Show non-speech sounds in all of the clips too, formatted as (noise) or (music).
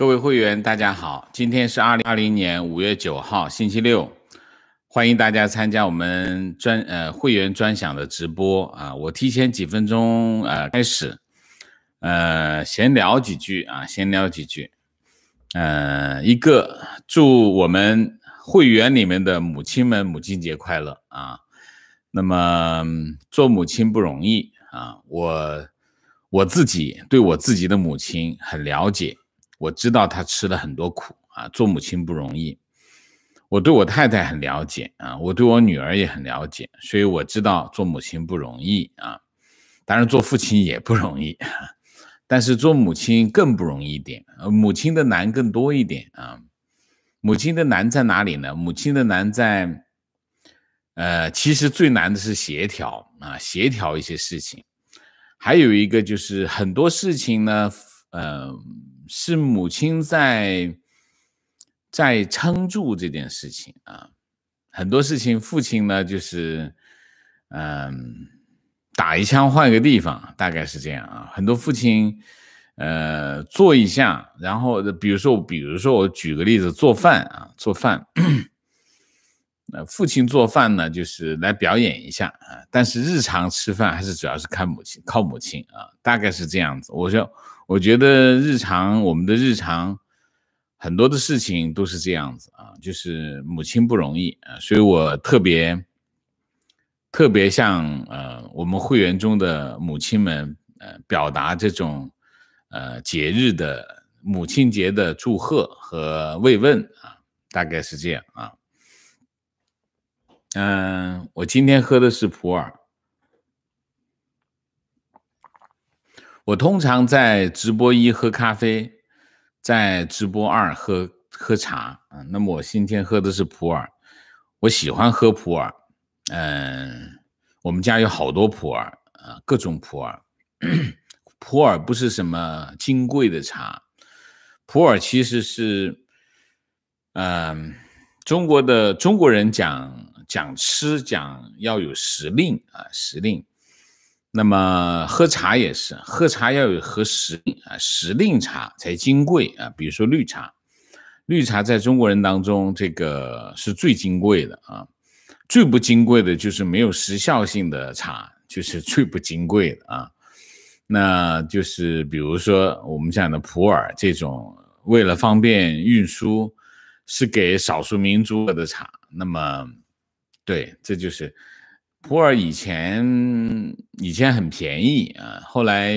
各位会员，大家好！今天是二零二零年五月九号，星期六，欢迎大家参加我们专呃会员专享的直播啊！我提前几分钟呃开始，呃，闲聊几句啊，闲聊几句。呃一个祝我们会员里面的母亲们母亲节快乐啊！那么做母亲不容易啊，我我自己对我自己的母亲很了解。我知道他吃了很多苦啊，做母亲不容易。我对我太太很了解啊，我对我女儿也很了解，所以我知道做母亲不容易啊。当然，做父亲也不容易，(laughs) 但是做母亲更不容易一点，母亲的难更多一点啊。母亲的难在哪里呢？母亲的难在，呃，其实最难的是协调啊，协调一些事情。还有一个就是很多事情呢，嗯。是母亲在在撑住这件事情啊，很多事情父亲呢就是，嗯，打一枪换个地方，大概是这样啊。很多父亲呃做一下，然后比如说比如说我举个例子，做饭啊做饭，那父亲做饭呢就是来表演一下啊，但是日常吃饭还是主要是看母亲靠母亲啊，大概是这样子，我就。我觉得日常我们的日常很多的事情都是这样子啊，就是母亲不容易啊，所以我特别特别向呃我们会员中的母亲们呃表达这种呃节日的母亲节的祝贺和慰问啊，大概是这样啊。嗯，我今天喝的是普洱。我通常在直播一喝咖啡，在直播二喝喝茶啊。那么我今天喝的是普洱，我喜欢喝普洱。嗯，我们家有好多普洱啊，各种普洱。(coughs) 普洱不是什么金贵的茶，普洱其实是，嗯，中国的中国人讲讲吃，讲要有时令啊，时令。那么喝茶也是，喝茶要有合时令啊，时令茶才金贵啊。比如说绿茶，绿茶在中国人当中这个是最金贵的啊。最不金贵的就是没有时效性的茶，就是最不金贵的啊。那就是比如说我们讲的普洱这种，为了方便运输，是给少数民族喝的茶。那么，对，这就是。普洱以前以前很便宜啊，后来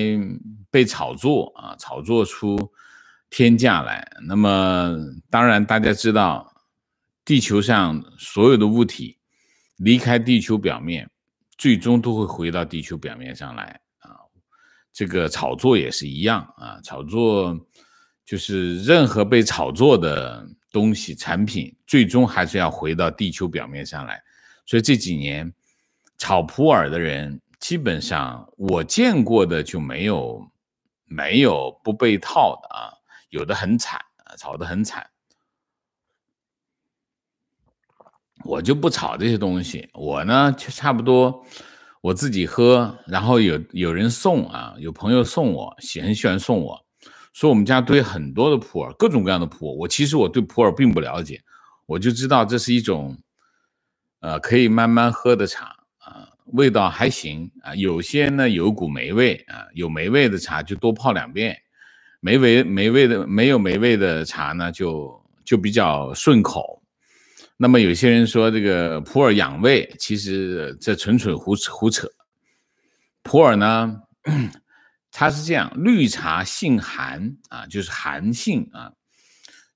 被炒作啊，炒作出天价来。那么当然大家知道，地球上所有的物体离开地球表面，最终都会回到地球表面上来啊。这个炒作也是一样啊，炒作就是任何被炒作的东西、产品，最终还是要回到地球表面上来。所以这几年。炒普洱的人，基本上我见过的就没有没有不被套的啊，有的很惨，炒的很惨。我就不炒这些东西，我呢，就差不多我自己喝，然后有有人送啊，有朋友送我喜很喜欢送我，说我们家堆很多的普洱，各种各样的普洱。我其实我对普洱并不了解，我就知道这是一种，呃，可以慢慢喝的茶。味道还行啊，有些呢有股霉味啊，有霉味的茶就多泡两遍，霉味霉味的没有霉味的茶呢就就比较顺口。那么有些人说这个普洱养胃，其实这纯纯胡扯胡扯。普洱呢，它是这样，绿茶性寒啊，就是寒性啊。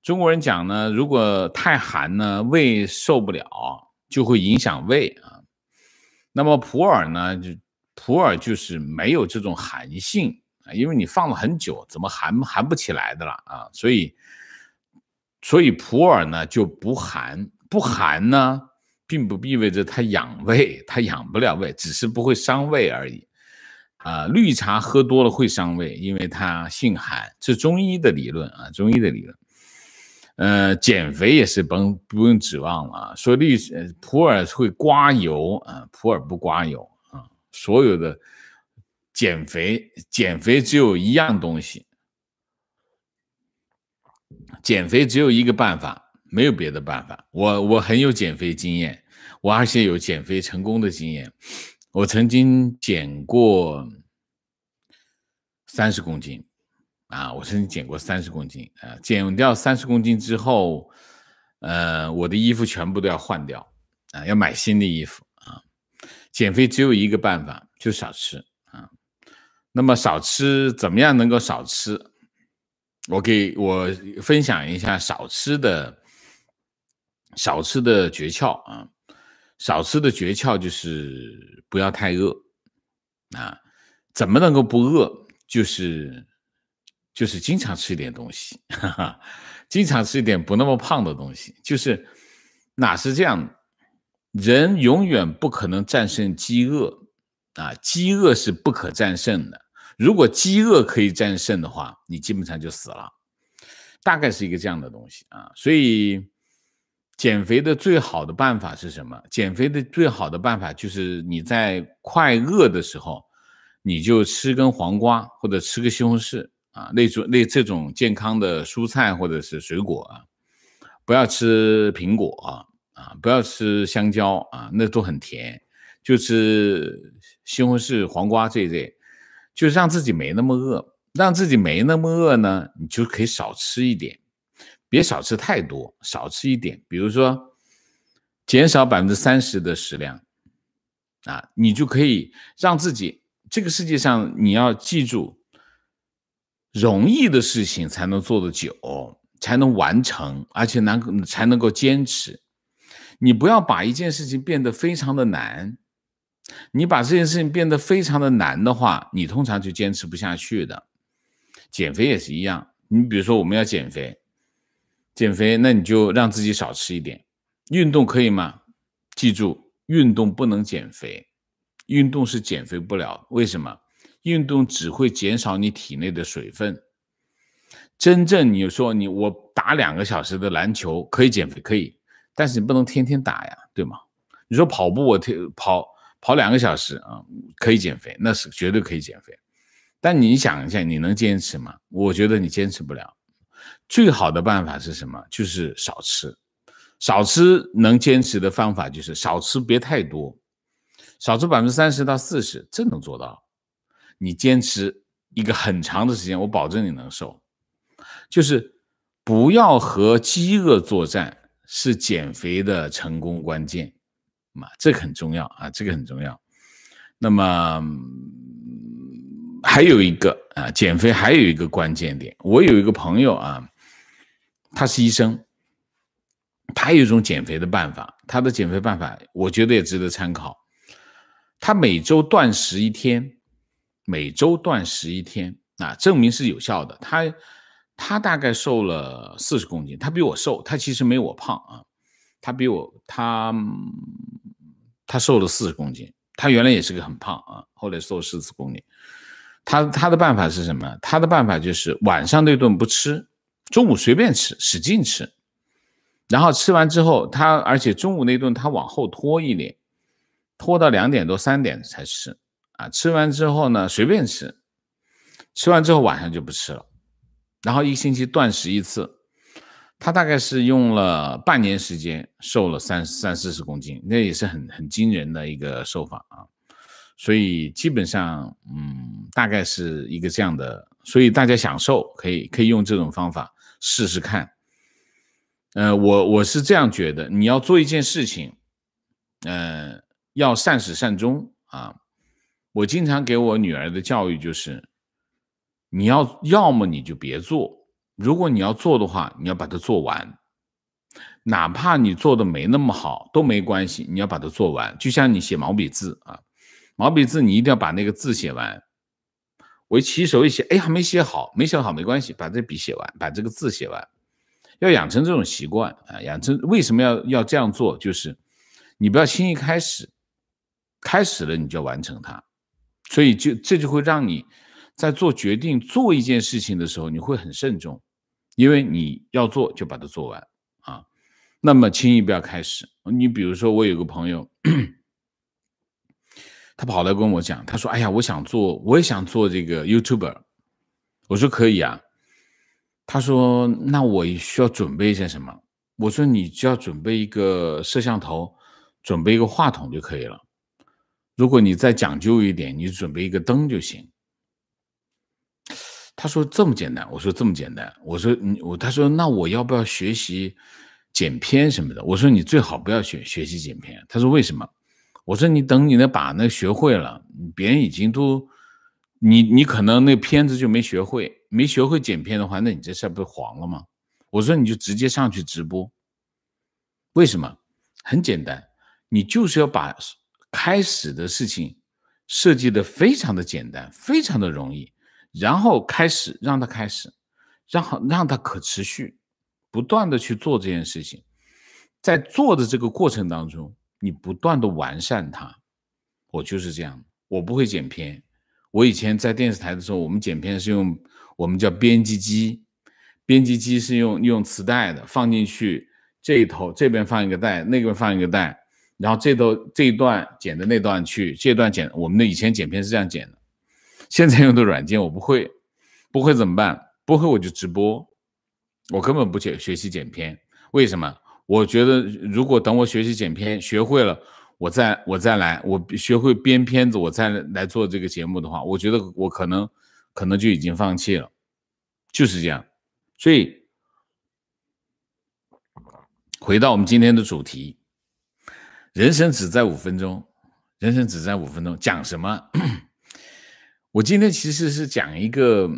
中国人讲呢，如果太寒呢，胃受不了，就会影响胃啊。那么普洱呢？就普洱就是没有这种寒性啊，因为你放了很久，怎么寒寒不起来的了啊？所以，所以普洱呢就不寒，不寒呢，并不意味着它养胃，它养不了胃，只是不会伤胃而已。啊，绿茶喝多了会伤胃，因为它性寒，这中医的理论啊，中医的理论。嗯，减肥也是甭不用指望了啊！说绿普洱会刮油啊，普洱不刮油啊！所有的减肥，减肥只有一样东西，减肥只有一个办法，没有别的办法。我我很有减肥经验，我而且有减肥成功的经验，我曾经减过三十公斤。啊，我曾经减过三十公斤啊，减掉三十公斤之后，呃，我的衣服全部都要换掉啊，要买新的衣服啊。减肥只有一个办法，就少吃啊。那么少吃怎么样能够少吃？我给我分享一下少吃的少吃的诀窍啊，少吃的诀窍就是不要太饿啊。怎么能够不饿？就是。就是经常吃一点东西，(laughs) 哈哈，经常吃一点不那么胖的东西。就是哪是这样，人永远不可能战胜饥饿啊！饥饿是不可战胜的。如果饥饿可以战胜的话，你基本上就死了。大概是一个这样的东西啊。所以，减肥的最好的办法是什么？减肥的最好的办法就是你在快饿的时候，你就吃根黄瓜或者吃个西红柿。啊，那种那这种健康的蔬菜或者是水果啊，不要吃苹果啊，啊，不要吃香蕉啊，那都很甜，就吃西红柿、黄瓜这类，就让自己没那么饿，让自己没那么饿呢，你就可以少吃一点，别少吃太多，少吃一点，比如说减少百分之三十的食量，啊，你就可以让自己这个世界上你要记住。容易的事情才能做得久，才能完成，而且能才能够坚持。你不要把一件事情变得非常的难。你把这件事情变得非常的难的话，你通常就坚持不下去的。减肥也是一样，你比如说我们要减肥，减肥那你就让自己少吃一点，运动可以吗？记住，运动不能减肥，运动是减肥不了。为什么？运动只会减少你体内的水分。真正你说你我打两个小时的篮球可以减肥，可以，但是你不能天天打呀，对吗？你说跑步我天跑跑两个小时啊，可以减肥，那是绝对可以减肥。但你想一下，你能坚持吗？我觉得你坚持不了。最好的办法是什么？就是少吃，少吃能坚持的方法就是少吃，别太多，少吃百分之三十到四十，这能做到。你坚持一个很长的时间，我保证你能瘦。就是不要和饥饿作战，是减肥的成功关键，啊，这个很重要啊，这个很重要。那么还有一个啊，减肥还有一个关键点。我有一个朋友啊，他是医生，他有一种减肥的办法，他的减肥办法我觉得也值得参考。他每周断食一天。每周断食一天，啊，证明是有效的。他，他大概瘦了四十公斤。他比我瘦，他其实没我胖啊。他比我，他，他瘦了四十公斤。他原来也是个很胖啊，后来瘦四十公斤。他他的办法是什么？他的办法就是晚上那顿不吃，中午随便吃，使劲吃。然后吃完之后，他而且中午那顿他往后拖一点，拖到两点多三点才吃。啊，吃完之后呢，随便吃，吃完之后晚上就不吃了，然后一星期断食一次，他大概是用了半年时间，瘦了三三四十公斤，那也是很很惊人的一个瘦法啊，所以基本上，嗯，大概是一个这样的，所以大家想瘦，可以可以用这种方法试试看，呃，我我是这样觉得，你要做一件事情，嗯，要善始善终啊。我经常给我女儿的教育就是，你要要么你就别做，如果你要做的话，你要把它做完，哪怕你做的没那么好都没关系，你要把它做完。就像你写毛笔字啊，毛笔字你一定要把那个字写完。我一起手一写，哎呀，没写好，没写好没关系，把这笔写完，把这个字写完，要养成这种习惯啊。养成为什么要要这样做？就是你不要轻易开始，开始了你就完成它。所以就这就会让你在做决定做一件事情的时候，你会很慎重，因为你要做就把它做完啊。那么轻易不要开始。你比如说，我有个朋友，(clears throat) 他跑来跟我讲，他说：“哎呀，我想做，我也想做这个 YouTuber。”我说：“可以啊。”他说：“那我需要准备一些什么？”我说：“你只要准备一个摄像头，准备一个话筒就可以了。”如果你再讲究一点，你准备一个灯就行。他说这么简单，我说这么简单。我说你我，他说那我要不要学习剪片什么的？我说你最好不要学学习剪片。他说为什么？我说你等你那把那学会了，别人已经都你你可能那片子就没学会，没学会剪片的话，那你这事儿不黄了吗？我说你就直接上去直播。为什么？很简单，你就是要把。开始的事情设计的非常的简单，非常的容易，然后开始让它开始，让让它可持续不断的去做这件事情，在做的这个过程当中，你不断的完善它。我就是这样，我不会剪片。我以前在电视台的时候，我们剪片是用我们叫编辑机，编辑机是用用磁带的，放进去这一头这边放一个带，那边放一个带。然后这都这一段剪的那段去，这段剪，我们的以前剪片是这样剪的，现在用的软件我不会，不会怎么办？不会我就直播，我根本不去学习剪片。为什么？我觉得如果等我学习剪片学会了，我再我再来，我学会编片子，我再来做这个节目的话，我觉得我可能可能就已经放弃了，就是这样。所以回到我们今天的主题。人生只在五分钟，人生只在五分钟。讲什么？(clears throat) 我今天其实是讲一个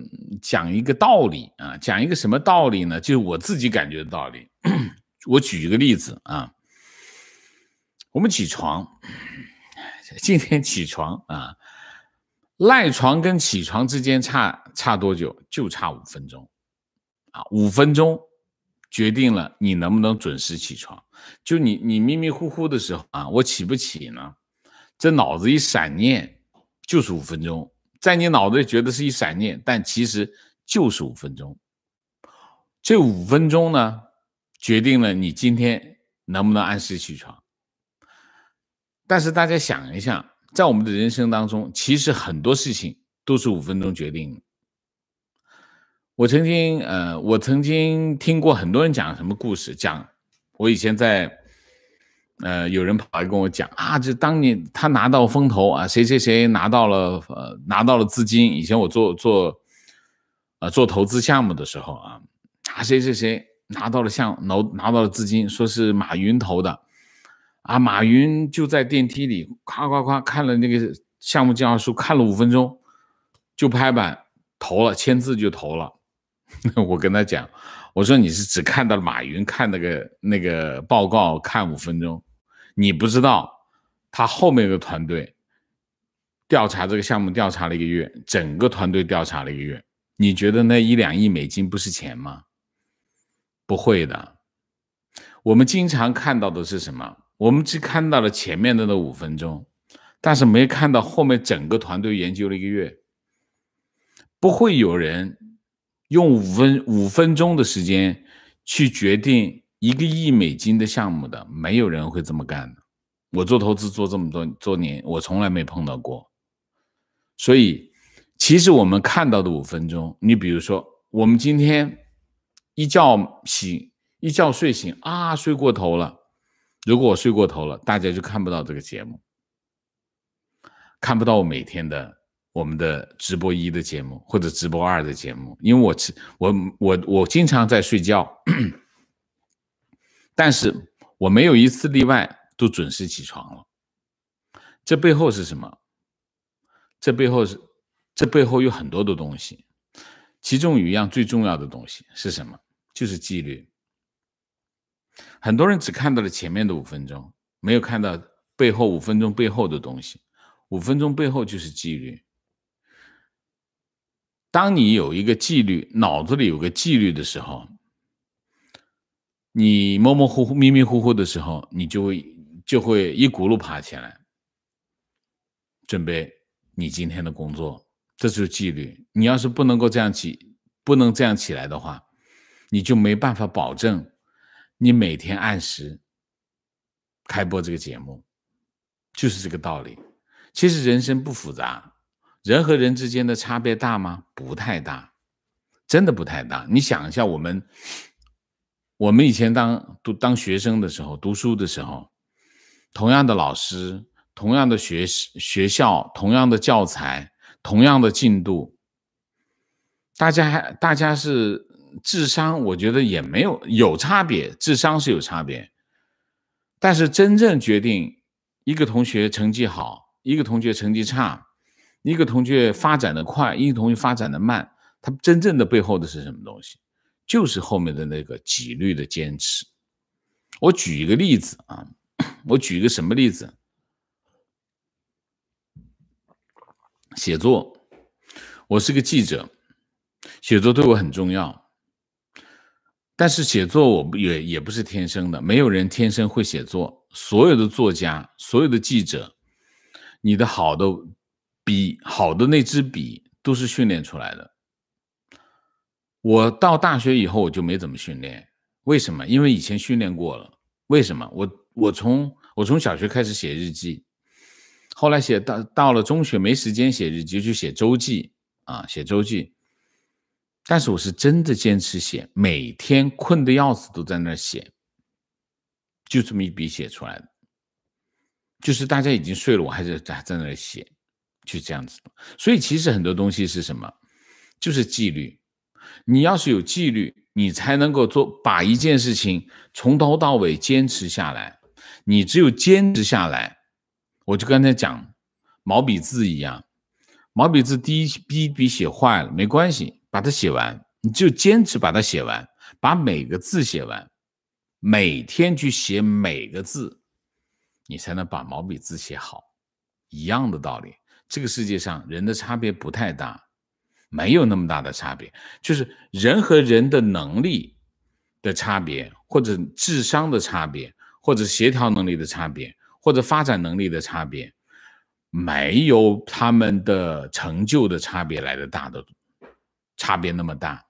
讲一个道理啊，讲一个什么道理呢？就是我自己感觉的道理。(clears throat) 我举一个例子啊，我们起床，(clears throat) 今天起床啊，赖床跟起床之间差差多久？就差五分钟啊，五分钟。决定了你能不能准时起床。就你，你迷迷糊糊的时候啊，我起不起呢？这脑子一闪念，就是五分钟。在你脑子里觉得是一闪念，但其实就是五分钟。这五分钟呢，决定了你今天能不能按时起床。但是大家想一下，在我们的人生当中，其实很多事情都是五分钟决定。我曾经，呃，我曾经听过很多人讲什么故事，讲我以前在，呃，有人跑来跟我讲啊，这当年他拿到风投啊，谁谁谁拿到了，呃，拿到了资金。以前我做做，啊，做投资项目的时候啊，啊，谁谁谁拿到了项，拿拿到了资金，说是马云投的，啊，马云就在电梯里夸夸夸看了那个项目介绍书，看了五分钟，就拍板投了，签字就投了。(laughs) 我跟他讲，我说你是只看到了马云看那个那个报告看五分钟，你不知道他后面的团队调查这个项目调查了一个月，整个团队调查了一个月。你觉得那一两亿美金不是钱吗？不会的。我们经常看到的是什么？我们只看到了前面的那五分钟，但是没看到后面整个团队研究了一个月。不会有人。用五分五分钟的时间去决定一个亿美金的项目的，没有人会这么干的。我做投资做这么多多年，我从来没碰到过。所以，其实我们看到的五分钟，你比如说，我们今天一觉醒一觉睡醒啊，睡过头了。如果我睡过头了，大家就看不到这个节目，看不到我每天的。我们的直播一的节目或者直播二的节目，因为我我我我经常在睡觉，但是我没有一次例外都准时起床了。这背后是什么？这背后是这背后有很多的东西，其中有一样最重要的东西是什么？就是纪律。很多人只看到了前面的五分钟，没有看到背后五分钟背后的东西。五分钟背后就是纪律。当你有一个纪律，脑子里有个纪律的时候，你模模糊糊、迷迷糊糊的时候，你就会就会一骨碌爬起来，准备你今天的工作，这就是纪律。你要是不能够这样起，不能这样起来的话，你就没办法保证你每天按时开播这个节目，就是这个道理。其实人生不复杂。人和人之间的差别大吗？不太大，真的不太大。你想一下，我们我们以前当读当学生的时候，读书的时候，同样的老师，同样的学学校，同样的教材，同样的进度，大家还大家是智商，我觉得也没有有差别，智商是有差别，但是真正决定一个同学成绩好，一个同学成绩差。一个同学发展的快，一个同学发展的慢，他真正的背后的是什么东西？就是后面的那个几率的坚持。我举一个例子啊，我举一个什么例子？写作，我是个记者，写作对我很重要。但是写作我也也不是天生的，没有人天生会写作。所有的作家，所有的记者，你的好的。笔好的那支笔都是训练出来的。我到大学以后我就没怎么训练，为什么？因为以前训练过了。为什么？我我从我从小学开始写日记，后来写到到了中学没时间写日记，就写周记啊，写周记。但是我是真的坚持写，每天困的要死都在那写，就这么一笔写出来的。就是大家已经睡了，我还是还在那写。就这样子，所以其实很多东西是什么？就是纪律。你要是有纪律，你才能够做把一件事情从头到尾坚持下来。你只有坚持下来，我就刚才讲毛笔字一样，毛笔字第一笔笔写坏了没关系，把它写完，你就坚持把它写完，把每个字写完，每天去写每个字，你才能把毛笔字写好。一样的道理。这个世界上人的差别不太大，没有那么大的差别。就是人和人的能力的差别，或者智商的差别，或者协调能力的差别，或者发展能力的差别，没有他们的成就的差别来的大的差别那么大。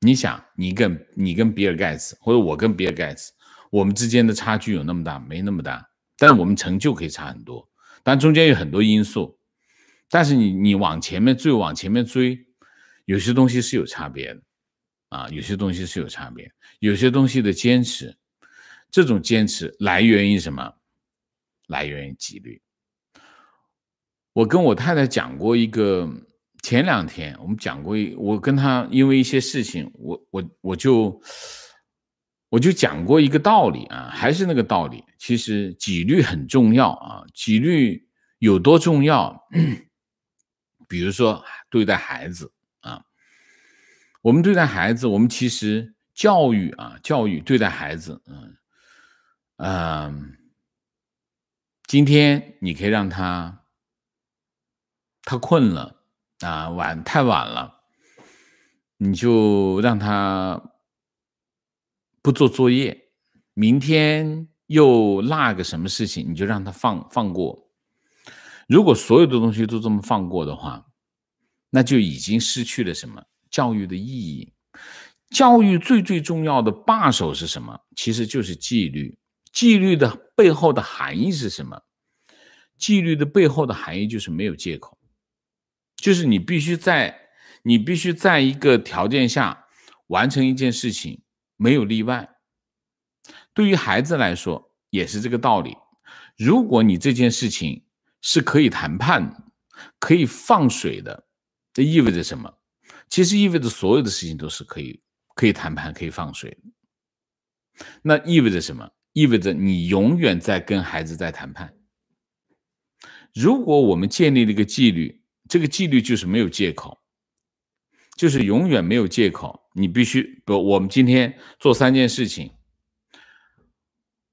你想，你跟你跟比尔盖茨，或者我跟比尔盖茨，我们之间的差距有那么大？没那么大。但我们成就可以差很多。但中间有很多因素，但是你你往前面追，往前面追，有些东西是有差别的，啊，有些东西是有差别，有些东西的坚持，这种坚持来源于什么？来源于纪律。我跟我太太讲过一个，前两天我们讲过一，我跟她因为一些事情，我我我就。我就讲过一个道理啊，还是那个道理，其实纪律很重要啊，纪律有多重要？(clears throat) 比如说对待孩子啊，我们对待孩子，我们其实教育啊，教育对待孩子，嗯，嗯，今天你可以让他，他困了啊，晚太晚了，你就让他。不做作业，明天又落个什么事情，你就让他放放过。如果所有的东西都这么放过的话，那就已经失去了什么教育的意义。教育最最重要的把手是什么？其实就是纪律。纪律的背后的含义是什么？纪律的背后的含义就是没有借口，就是你必须在你必须在一个条件下完成一件事情。没有例外，对于孩子来说也是这个道理。如果你这件事情是可以谈判、可以放水的，这意味着什么？其实意味着所有的事情都是可以、可以谈判、可以放水。那意味着什么？意味着你永远在跟孩子在谈判。如果我们建立了一个纪律，这个纪律就是没有借口。就是永远没有借口，你必须不。我们今天做三件事情。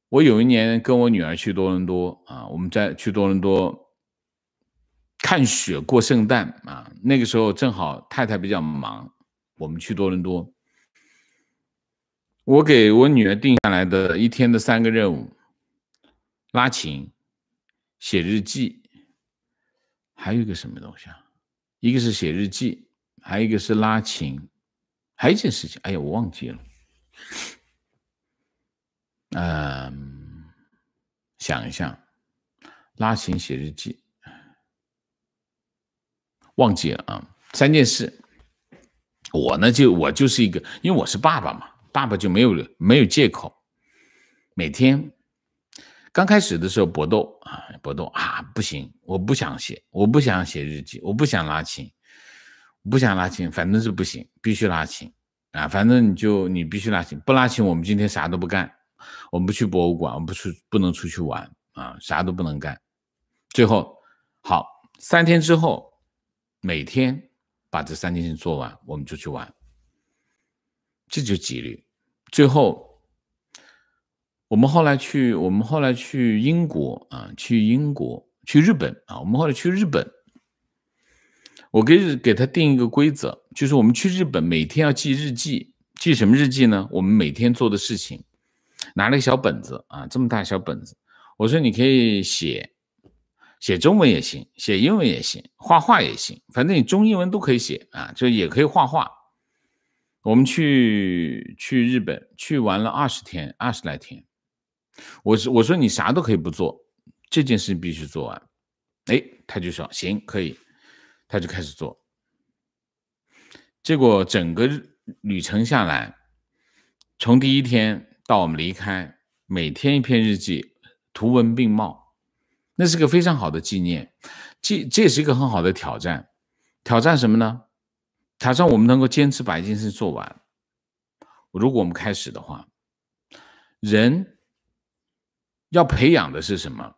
我有一年跟我女儿去多伦多啊，我们在去多伦多看雪过圣诞啊。那个时候正好太太比较忙，我们去多伦多。我给我女儿定下来的一天的三个任务：拉琴、写日记，还有一个什么东西啊？一个是写日记。还有一个是拉琴，还有一件事情，哎呀，我忘记了，嗯，想一下，拉琴写日记，忘记了啊。三件事，我呢就我就是一个，因为我是爸爸嘛，爸爸就没有没有借口。每天刚开始的时候搏斗啊搏斗啊，不行，我不想写，我不想写日记，我不想拉琴。不想拉琴，反正是不行，必须拉琴啊！反正你就你必须拉琴，不拉琴我们今天啥都不干，我们不去博物馆，我们不出不能出去玩啊，啥都不能干。最后，好三天之后，每天把这三件事做完，我们就去玩。这就纪律。最后，我们后来去，我们后来去英国啊，去英国，去日本啊，我们后来去日本。我给给他定一个规则，就是我们去日本每天要记日记，记什么日记呢？我们每天做的事情，拿了个小本子啊，这么大小本子。我说你可以写写中文也行，写英文也行，画画也行，反正你中英文都可以写啊，就也可以画画。我们去去日本去玩了二十天，二十来天。我说我说你啥都可以不做，这件事情必须做完。哎，他就说行可以。他就开始做，结果整个旅程下来，从第一天到我们离开，每天一篇日记，图文并茂，那是个非常好的纪念。这这也是一个很好的挑战，挑战什么呢？挑战我们能够坚持把一件事做完。如果我们开始的话，人要培养的是什么？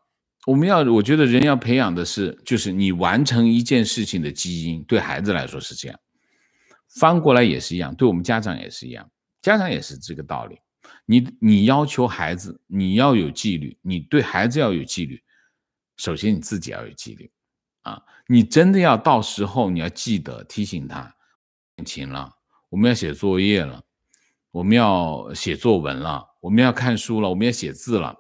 我们要，我觉得人要培养的是，就是你完成一件事情的基因，对孩子来说是这样，翻过来也是一样，对我们家长也是一样，家长也是这个道理。你你要求孩子你要有纪律，你对孩子要有纪律，首先你自己要有纪律啊！你真的要到时候你要记得提醒他，天了，我们要写作业了，我们要写作文了，我们要看书了，我们要写字了。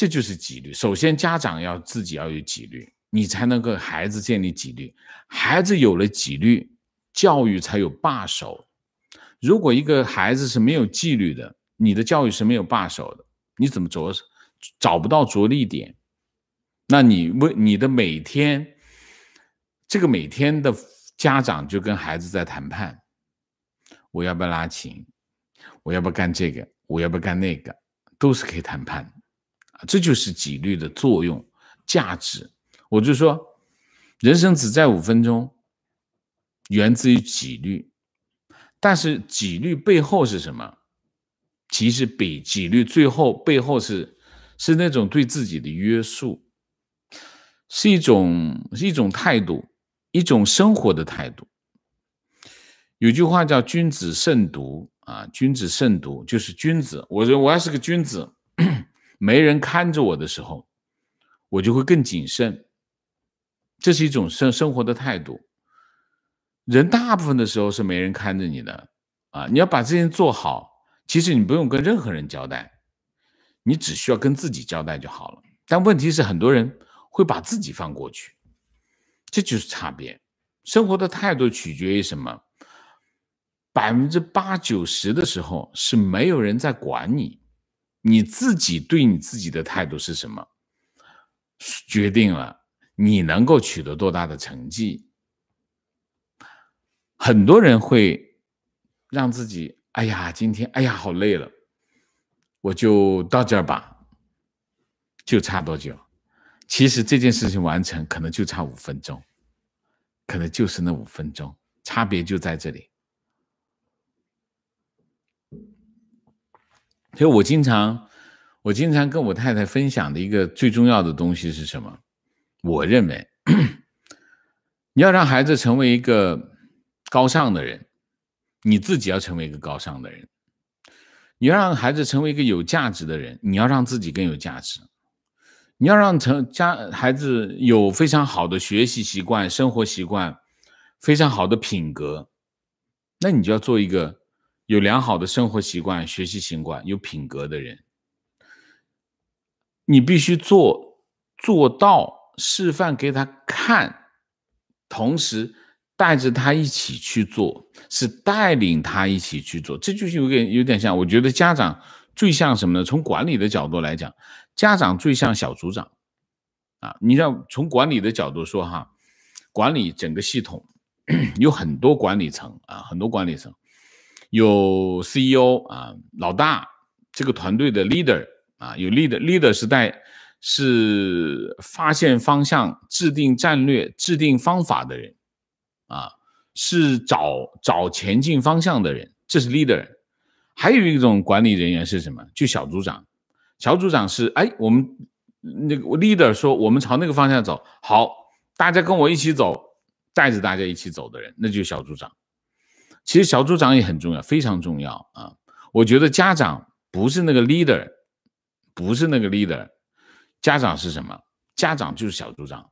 这就是纪律。首先，家长要自己要有纪律，你才能跟孩子建立纪律。孩子有了纪律，教育才有把手。如果一个孩子是没有纪律的，你的教育是没有把手的。你怎么着，找不到着力点？那你为你的每天，这个每天的家长就跟孩子在谈判：我要不要拉琴？我要不干这个？我要不干那个？都是可以谈判的。这就是纪律的作用、价值。我就说，人生只在五分钟，源自于纪律。但是纪律背后是什么？其实比纪律最后背后是，是那种对自己的约束，是一种一种态度，一种生活的态度。有句话叫“君子慎独”啊，“君子慎独”就是君子。我我我还是个君子。没人看着我的时候，我就会更谨慎。这是一种生生活的态度。人大部分的时候是没人看着你的啊，你要把这件做好，其实你不用跟任何人交代，你只需要跟自己交代就好了。但问题是，很多人会把自己放过去，这就是差别。生活的态度取决于什么？百分之八九十的时候是没有人在管你。你自己对你自己的态度是什么，决定了你能够取得多大的成绩。很多人会让自己，哎呀，今天，哎呀，好累了，我就到这儿吧，就差多久？其实这件事情完成可能就差五分钟，可能就是那五分钟，差别就在这里。所以，我经常，我经常跟我太太分享的一个最重要的东西是什么？我认为，你要让孩子成为一个高尚的人，你自己要成为一个高尚的人；你要让孩子成为一个有价值的人，你要让自己更有价值；你要让成家孩子有非常好的学习习惯、生活习惯、非常好的品格，那你就要做一个。有良好的生活习惯、学习习惯、有品格的人，你必须做做到示范给他看，同时带着他一起去做，是带领他一起去做。这就是有点有点像，我觉得家长最像什么呢？从管理的角度来讲，家长最像小组长啊。你要从管理的角度说哈，管理整个系统 (clears throat) 有很多管理层啊，很多管理层。有 CEO 啊，老大，这个团队的 leader 啊，有 leader，leader 是带是发现方向、制定战略、制定方法的人啊，是找找前进方向的人，这是 leader。还有一种管理人员是什么？就小组长。小组长是哎，我们那个 leader 说我们朝那个方向走，好，大家跟我一起走，带着大家一起走的人，那就小组长。其实小组长也很重要，非常重要啊！我觉得家长不是那个 leader，不是那个 leader，家长是什么？家长就是小组长，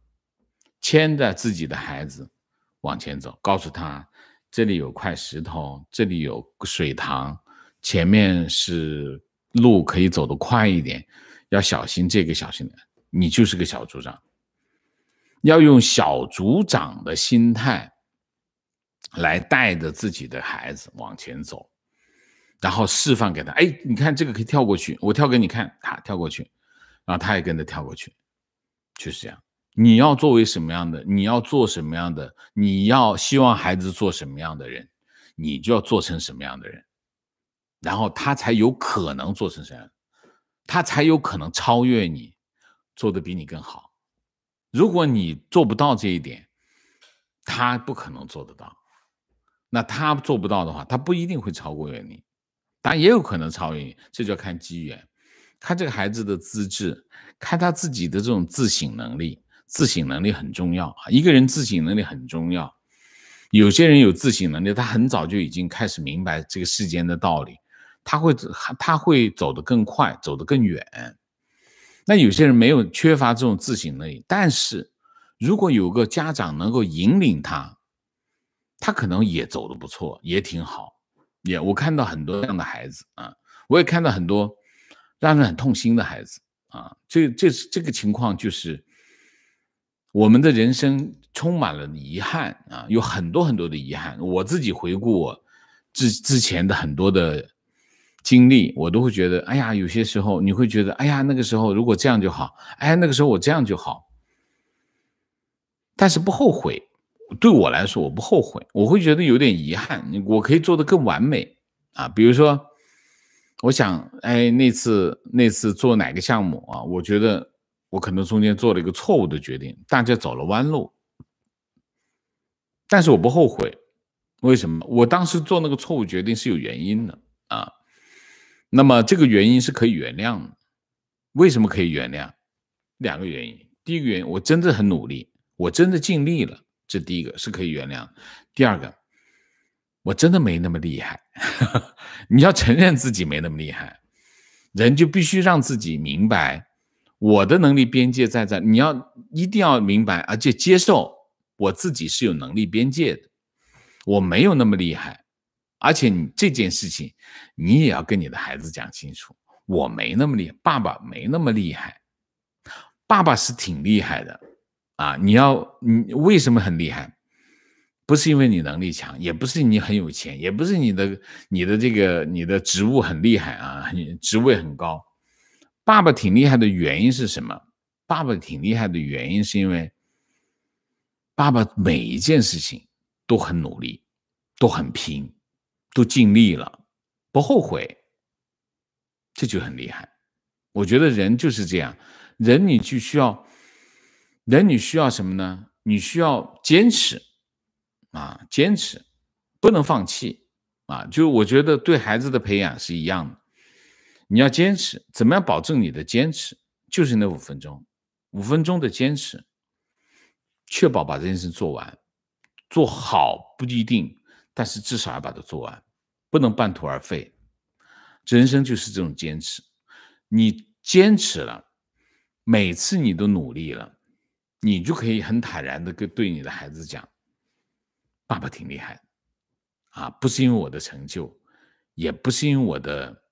牵着自己的孩子往前走，告诉他这里有块石头，这里有水塘，前面是路，可以走得快一点，要小心这个，小心的。你就是个小组长，要用小组长的心态。来带着自己的孩子往前走，然后示范给他。哎，你看这个可以跳过去，我跳给你看，他跳过去，然后他也跟着跳过去，就是这样。你要作为什么样的，你要做什么样的，你要希望孩子做什么样的人，你就要做成什么样的人，然后他才有可能做成什么，他才有可能超越你，做的比你更好。如果你做不到这一点，他不可能做得到。那他做不到的话，他不一定会超过于你，然也有可能超越你，这就要看机缘，看这个孩子的资质，看他自己的这种自省能力，自省能力很重要啊，一个人自省能力很重要。有些人有自省能力，他很早就已经开始明白这个世间的道理，他会他会走得更快，走得更远。那有些人没有缺乏这种自省能力，但是如果有个家长能够引领他。他可能也走的不错，也挺好，也我看到很多这样的孩子啊，我也看到很多让人很痛心的孩子啊。这这这个情况就是我们的人生充满了遗憾啊，有很多很多的遗憾。我自己回顾我之之前的很多的经历，我都会觉得，哎呀，有些时候你会觉得，哎呀，那个时候如果这样就好，哎，那个时候我这样就好，但是不后悔。对我来说，我不后悔，我会觉得有点遗憾。我可以做得更完美啊，比如说，我想，哎，那次那次做哪个项目啊？我觉得我可能中间做了一个错误的决定，大家走了弯路。但是我不后悔，为什么？我当时做那个错误决定是有原因的啊。那么这个原因是可以原谅的。为什么可以原谅？两个原因，第一个原因，我真的很努力，我真的尽力了。这第一个是可以原谅，第二个，我真的没那么厉害，(laughs) 你要承认自己没那么厉害，人就必须让自己明白，我的能力边界在这，你要一定要明白，而且接受我自己是有能力边界的，我没有那么厉害，而且你这件事情，你也要跟你的孩子讲清楚，我没那么厉，爸爸没那么厉害，爸爸是挺厉害的。啊，你要你为什么很厉害？不是因为你能力强，也不是你很有钱，也不是你的你的这个你的职务很厉害啊，职位很高。爸爸挺厉害的原因是什么？爸爸挺厉害的原因是因为爸爸每一件事情都很努力，都很拼，都尽力了，不后悔，这就很厉害。我觉得人就是这样，人你就需要。人你需要什么呢？你需要坚持，啊，坚持，不能放弃，啊，就我觉得对孩子的培养是一样的，你要坚持，怎么样保证你的坚持？就是那五分钟，五分钟的坚持，确保把这件事做完，做好不一定，但是至少要把它做完，不能半途而废。人生就是这种坚持，你坚持了，每次你都努力了。你就可以很坦然的跟对你的孩子讲：“爸爸挺厉害，啊，不是因为我的成就，也不是因为我的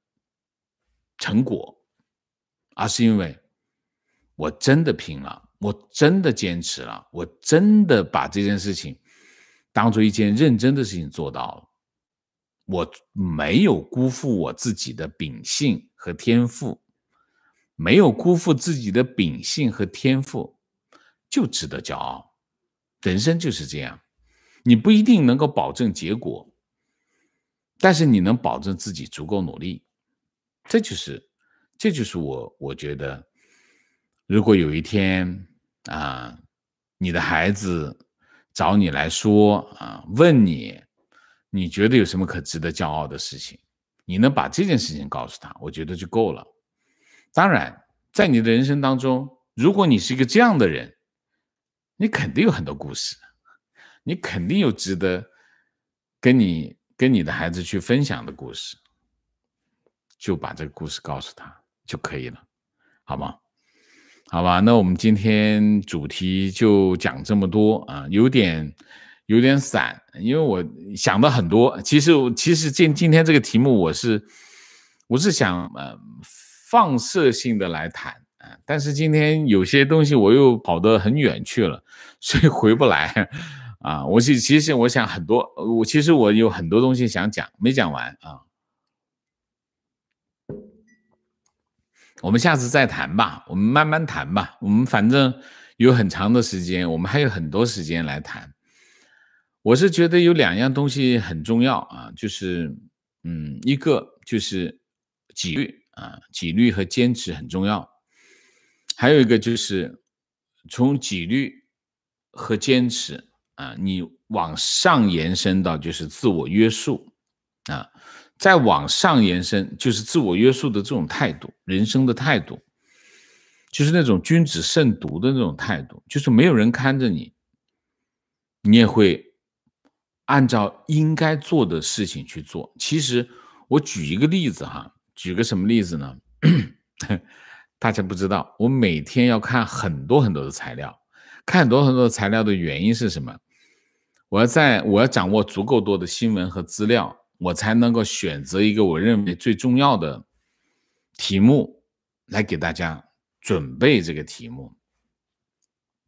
成果，而是因为我真的拼了，我真的坚持了，我真的把这件事情当做一件认真的事情做到了，我没有辜负我自己的秉性和天赋，没有辜负自己的秉性和天赋。”就值得骄傲，人生就是这样，你不一定能够保证结果，但是你能保证自己足够努力，这就是，这就是我我觉得，如果有一天啊，你的孩子找你来说啊，问你，你觉得有什么可值得骄傲的事情，你能把这件事情告诉他，我觉得就够了。当然，在你的人生当中，如果你是一个这样的人。你肯定有很多故事，你肯定有值得跟你跟你的孩子去分享的故事，就把这个故事告诉他就可以了，好吗？好吧，那我们今天主题就讲这么多啊，有点有点散，因为我想的很多。其实，其实今今天这个题目，我是我是想呃放射性的来谈。但是今天有些东西我又跑得很远去了，所以回不来啊！我其其实我想很多，我其实我有很多东西想讲，没讲完啊。我们下次再谈吧，我们慢慢谈吧。我们反正有很长的时间，我们还有很多时间来谈。我是觉得有两样东西很重要啊，就是嗯，一个就是纪律啊，纪律和坚持很重要。还有一个就是从纪律和坚持啊，你往上延伸到就是自我约束啊，再往上延伸就是自我约束的这种态度，人生的态度，就是那种君子慎独的那种态度，就是没有人看着你，你也会按照应该做的事情去做。其实我举一个例子哈，举个什么例子呢？(coughs) 大家不知道，我每天要看很多很多的材料，看很多很多的材料的原因是什么？我要在我要掌握足够多的新闻和资料，我才能够选择一个我认为最重要的题目来给大家准备这个题目。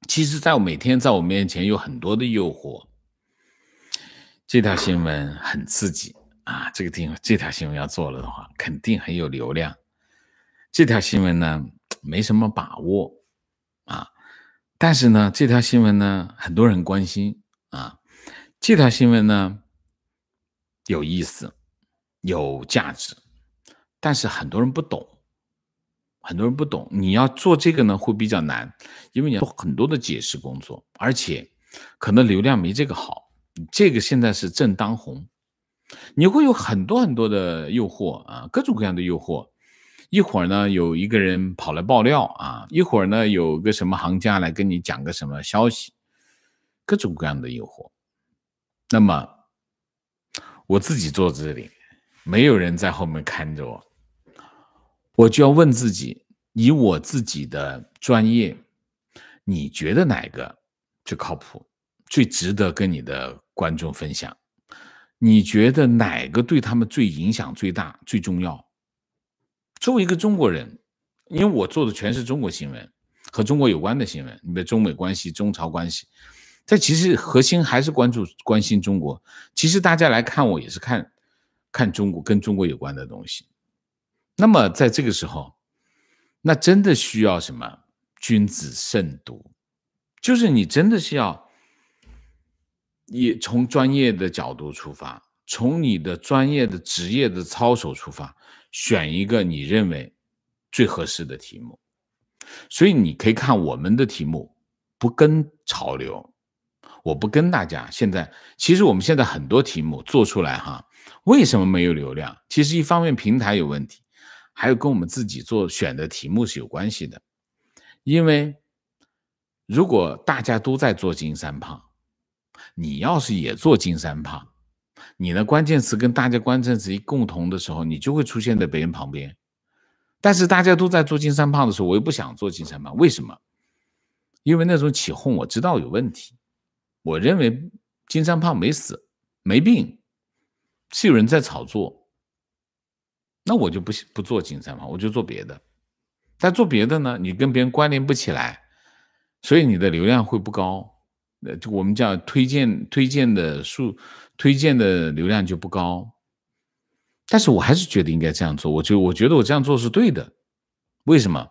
其实，在我每天在我面前有很多的诱惑，这条新闻很刺激啊！这个地方这条新闻要做了的话，肯定很有流量。这条新闻呢没什么把握啊，但是呢这条新闻呢很多人关心啊，这条新闻呢有意思有价值，但是很多人不懂，很多人不懂你要做这个呢会比较难，因为你要很多的解释工作，而且可能流量没这个好，这个现在是正当红，你会有很多很多的诱惑啊，各种各样的诱惑。一会儿呢，有一个人跑来爆料啊；一会儿呢，有个什么行家来跟你讲个什么消息，各种各样的诱惑。那么我自己坐这里，没有人在后面看着我，我就要问自己：以我自己的专业，你觉得哪个最靠谱、最值得跟你的观众分享？你觉得哪个对他们最影响最大、最重要？作为一个中国人，因为我做的全是中国新闻，和中国有关的新闻，你的中美关系、中朝关系，这其实核心还是关注关心中国。其实大家来看我也是看看中国跟中国有关的东西。那么在这个时候，那真的需要什么？君子慎独，就是你真的是要，也从专业的角度出发，从你的专业的职业的操守出发。选一个你认为最合适的题目，所以你可以看我们的题目不跟潮流，我不跟大家。现在其实我们现在很多题目做出来哈，为什么没有流量？其实一方面平台有问题，还有跟我们自己做选的题目是有关系的。因为如果大家都在做金三胖，你要是也做金三胖。你的关键词跟大家关键词一共同的时候，你就会出现在别人旁边。但是大家都在做金山胖的时候，我又不想做金山胖，为什么？因为那种起哄我知道有问题。我认为金山胖没死，没病，是有人在炒作。那我就不不做金山胖，我就做别的。但做别的呢，你跟别人关联不起来，所以你的流量会不高。呃，就我们叫推荐推荐的数，推荐的流量就不高，但是我还是觉得应该这样做，我就我觉得我这样做是对的，为什么？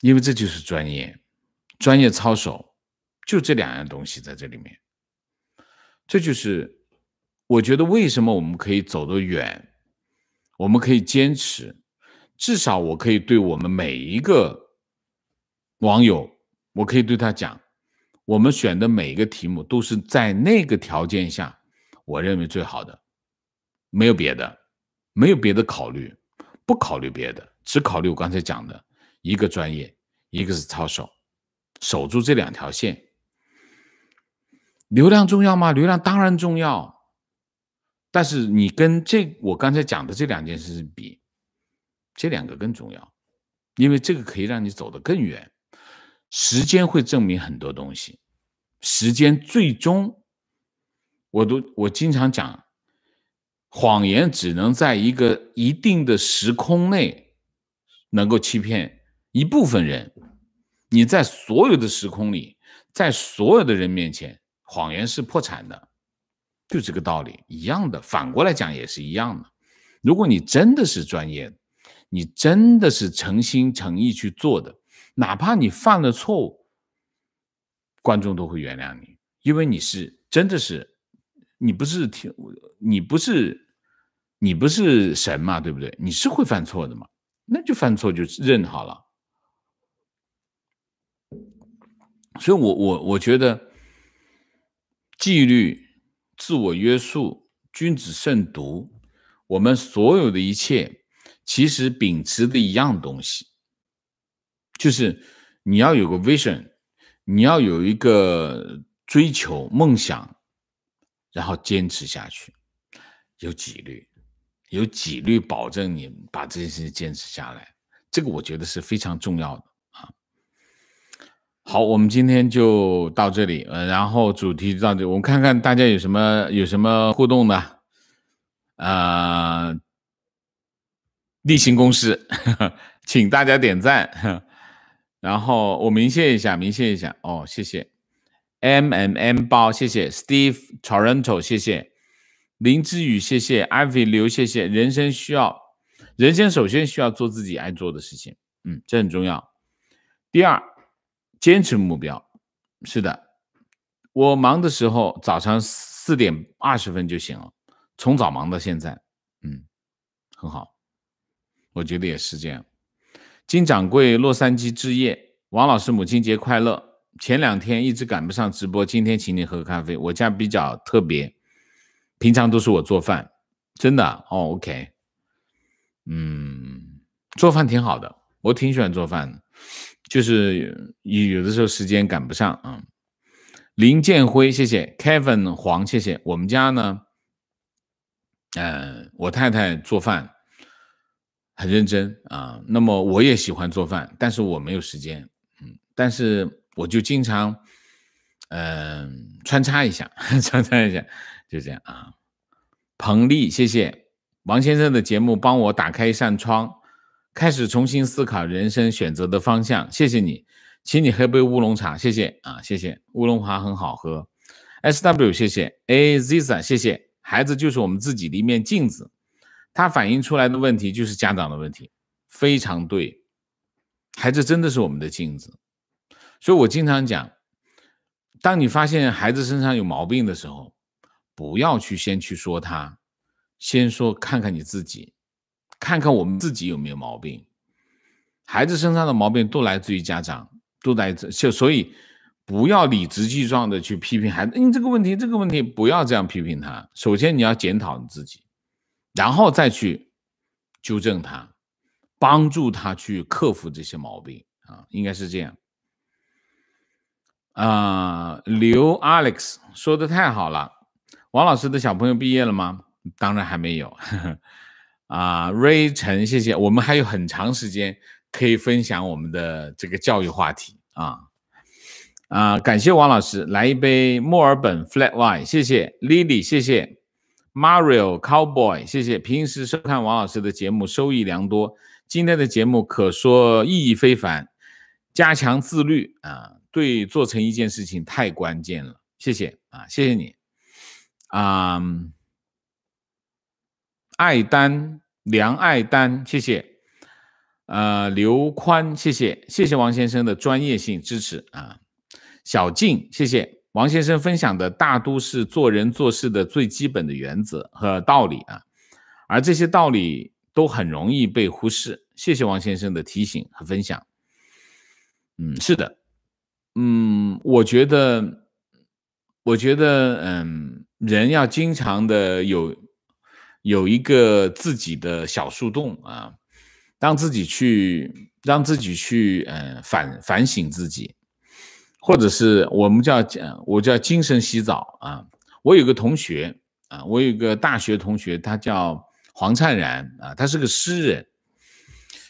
因为这就是专业，专业操守，就这两样东西在这里面，这就是我觉得为什么我们可以走得远，我们可以坚持，至少我可以对我们每一个网友，我可以对他讲。我们选的每一个题目都是在那个条件下，我认为最好的，没有别的，没有别的考虑，不考虑别的，只考虑我刚才讲的一个专业，一个是操守，守住这两条线。流量重要吗？流量当然重要，但是你跟这我刚才讲的这两件事比，这两个更重要，因为这个可以让你走得更远。时间会证明很多东西。时间最终，我都我经常讲，谎言只能在一个一定的时空内能够欺骗一部分人。你在所有的时空里，在所有的人面前，谎言是破产的，就这个道理一样的。反过来讲也是一样的。如果你真的是专业，你真的是诚心诚意去做的。哪怕你犯了错误，观众都会原谅你，因为你是真的是，你不是听，你不是，你不是神嘛，对不对？你是会犯错的嘛，那就犯错就认好了。所以，我我我觉得，纪律、自我约束、君子慎独，我们所有的一切，其实秉持的一样东西。就是你要有个 vision，你要有一个追求梦想，然后坚持下去，有纪律，有纪律保证你把这件事情坚持下来，这个我觉得是非常重要的啊。好，我们今天就到这里，呃，然后主题到这里，我们看看大家有什么有什么互动的，呃，例行公事，(laughs) 请大家点赞。然后我鸣谢一下，鸣谢一下哦，谢谢，MMM 包，谢谢 Steve Toronto，谢谢林志宇，谢谢 Ivy 刘，谢谢。人生需要，人生首先需要做自己爱做的事情，嗯，这很重要。第二，坚持目标。是的，我忙的时候，早上四点二十分就醒了，从早忙到现在，嗯，很好，我觉得也是这样。金掌柜，洛杉矶置业，王老师，母亲节快乐！前两天一直赶不上直播，今天请你喝咖啡。我家比较特别，平常都是我做饭，真的哦。OK，嗯，做饭挺好的，我挺喜欢做饭，的，就是有有的时候时间赶不上啊。林建辉，谢谢 Kevin 黄，谢谢。我们家呢，嗯，我太太做饭。很认真啊，那么我也喜欢做饭，但是我没有时间，嗯，但是我就经常，嗯，穿插一下，(laughs) 穿插一下，就这样啊。彭丽，谢谢王先生的节目帮我打开一扇窗，开始重新思考人生选择的方向，谢谢你，请你喝杯乌龙茶，谢谢啊，谢谢乌龙茶很好喝。S W，谢谢 A Z a 谢谢孩子就是我们自己的一面镜子。他反映出来的问题就是家长的问题，非常对。孩子真的是我们的镜子，所以我经常讲，当你发现孩子身上有毛病的时候，不要去先去说他，先说看看你自己，看看我们自己有没有毛病。孩子身上的毛病都来自于家长，都来自就所以不要理直气壮的去批评孩子，你这个问题这个问题不要这样批评他。首先你要检讨你自己。然后再去纠正他，帮助他去克服这些毛病啊，应该是这样。啊，刘 Alex 说的太好了。王老师的小朋友毕业了吗？当然还没有。(laughs) 啊，Ray 陈，谢谢。我们还有很长时间可以分享我们的这个教育话题啊啊！感谢王老师，来一杯墨尔本 Flat Wine，谢谢 Lily，谢谢。Mario Cowboy，谢谢，平时收看王老师的节目收益良多，今天的节目可说意义非凡，加强自律啊，对做成一件事情太关键了，谢谢啊，谢谢你，啊，爱丹梁爱丹，谢谢，呃，刘宽，谢谢，谢谢王先生的专业性支持啊，小静，谢谢。王先生分享的大都是做人做事的最基本的原则和道理啊，而这些道理都很容易被忽视。谢谢王先生的提醒和分享。嗯，是的，嗯，我觉得，我觉得，嗯，人要经常的有有一个自己的小树洞啊，让自己去，让自己去，嗯，反反省自己。或者是我们叫讲，我叫精神洗澡啊。我有个同学啊，我有个大学同学，他叫黄灿然啊，他是个诗人，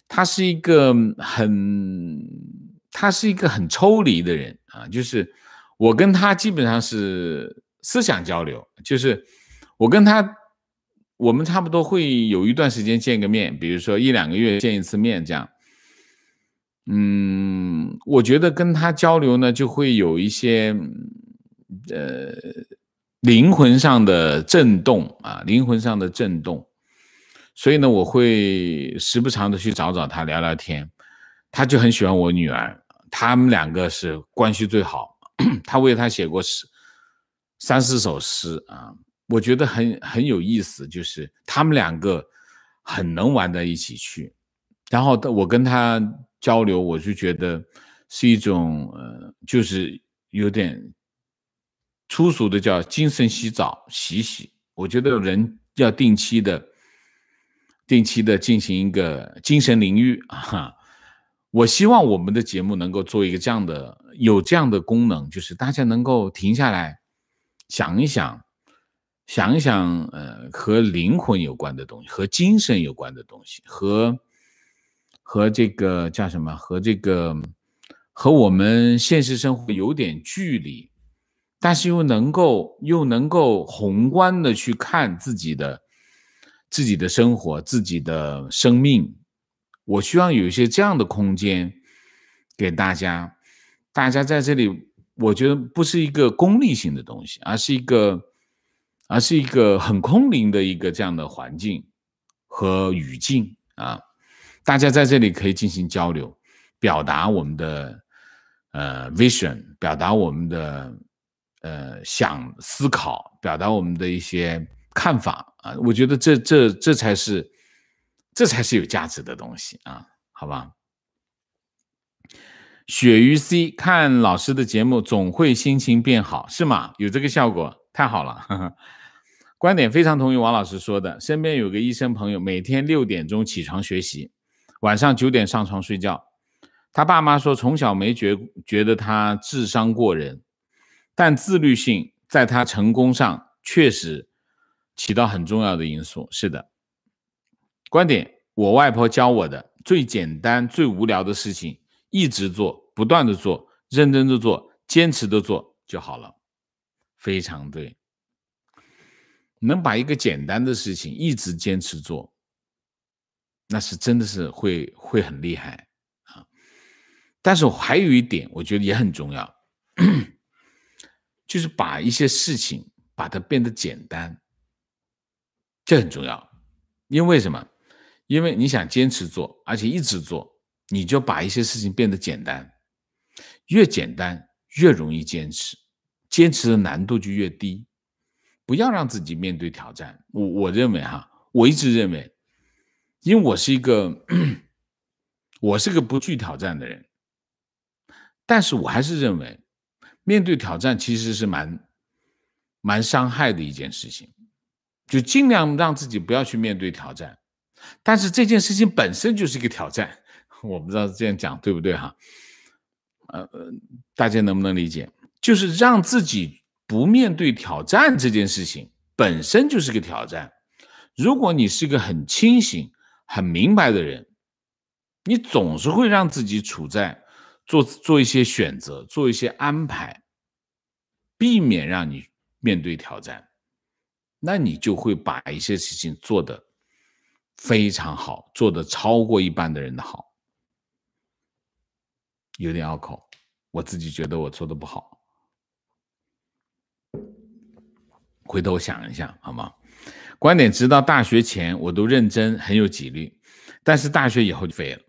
他是一个很，他是一个很抽离的人啊。就是我跟他基本上是思想交流，就是我跟他，我们差不多会有一段时间见个面，比如说一两个月见一次面这样。嗯，我觉得跟他交流呢，就会有一些，呃，灵魂上的震动啊，灵魂上的震动。所以呢，我会时不常的去找找他聊聊天。他就很喜欢我女儿，他们两个是关系最好。他为他写过十三四首诗啊，我觉得很很有意思，就是他们两个很能玩在一起去。然后我跟他。交流，我就觉得是一种，呃，就是有点粗俗的叫精神洗澡，洗洗。我觉得人要定期的、定期的进行一个精神淋浴啊！我希望我们的节目能够做一个这样的，有这样的功能，就是大家能够停下来想一想，想一想，呃，和灵魂有关的东西，和精神有关的东西，和。和这个叫什么？和这个和我们现实生活有点距离，但是又能够又能够宏观的去看自己的自己的生活、自己的生命。我希望有一些这样的空间给大家。大家在这里，我觉得不是一个功利性的东西，而是一个而是一个很空灵的一个这样的环境和语境啊。大家在这里可以进行交流，表达我们的呃 vision，表达我们的呃想思考，表达我们的一些看法啊。我觉得这这这才是这才是有价值的东西啊，好吧？鳕鱼 C 看老师的节目总会心情变好，是吗？有这个效果，太好了。(laughs) 观点非常同意王老师说的。身边有个医生朋友，每天六点钟起床学习。晚上九点上床睡觉，他爸妈说从小没觉觉得他智商过人，但自律性在他成功上确实起到很重要的因素。是的，观点我外婆教我的最简单最无聊的事情，一直做，不断的做，认真的做，坚持的做就好了，非常对，能把一个简单的事情一直坚持做。那是真的是会会很厉害啊！但是还有一点，我觉得也很重要，就是把一些事情把它变得简单，这很重要。因为什么？因为你想坚持做，而且一直做，你就把一些事情变得简单，越简单越容易坚持，坚持的难度就越低。不要让自己面对挑战。我我认为哈，我一直认为。因为我是一个，我是个不惧挑战的人，但是我还是认为，面对挑战其实是蛮，蛮伤害的一件事情，就尽量让自己不要去面对挑战，但是这件事情本身就是一个挑战，我不知道这样讲对不对哈，呃，大家能不能理解？就是让自己不面对挑战这件事情本身就是个挑战，如果你是一个很清醒。很明白的人，你总是会让自己处在做做一些选择、做一些安排，避免让你面对挑战。那你就会把一些事情做的非常好，做的超过一般的人的好。有点拗口，我自己觉得我做的不好，回头想一下好吗？观点直到大学前我都认真很有纪律，但是大学以后就废了。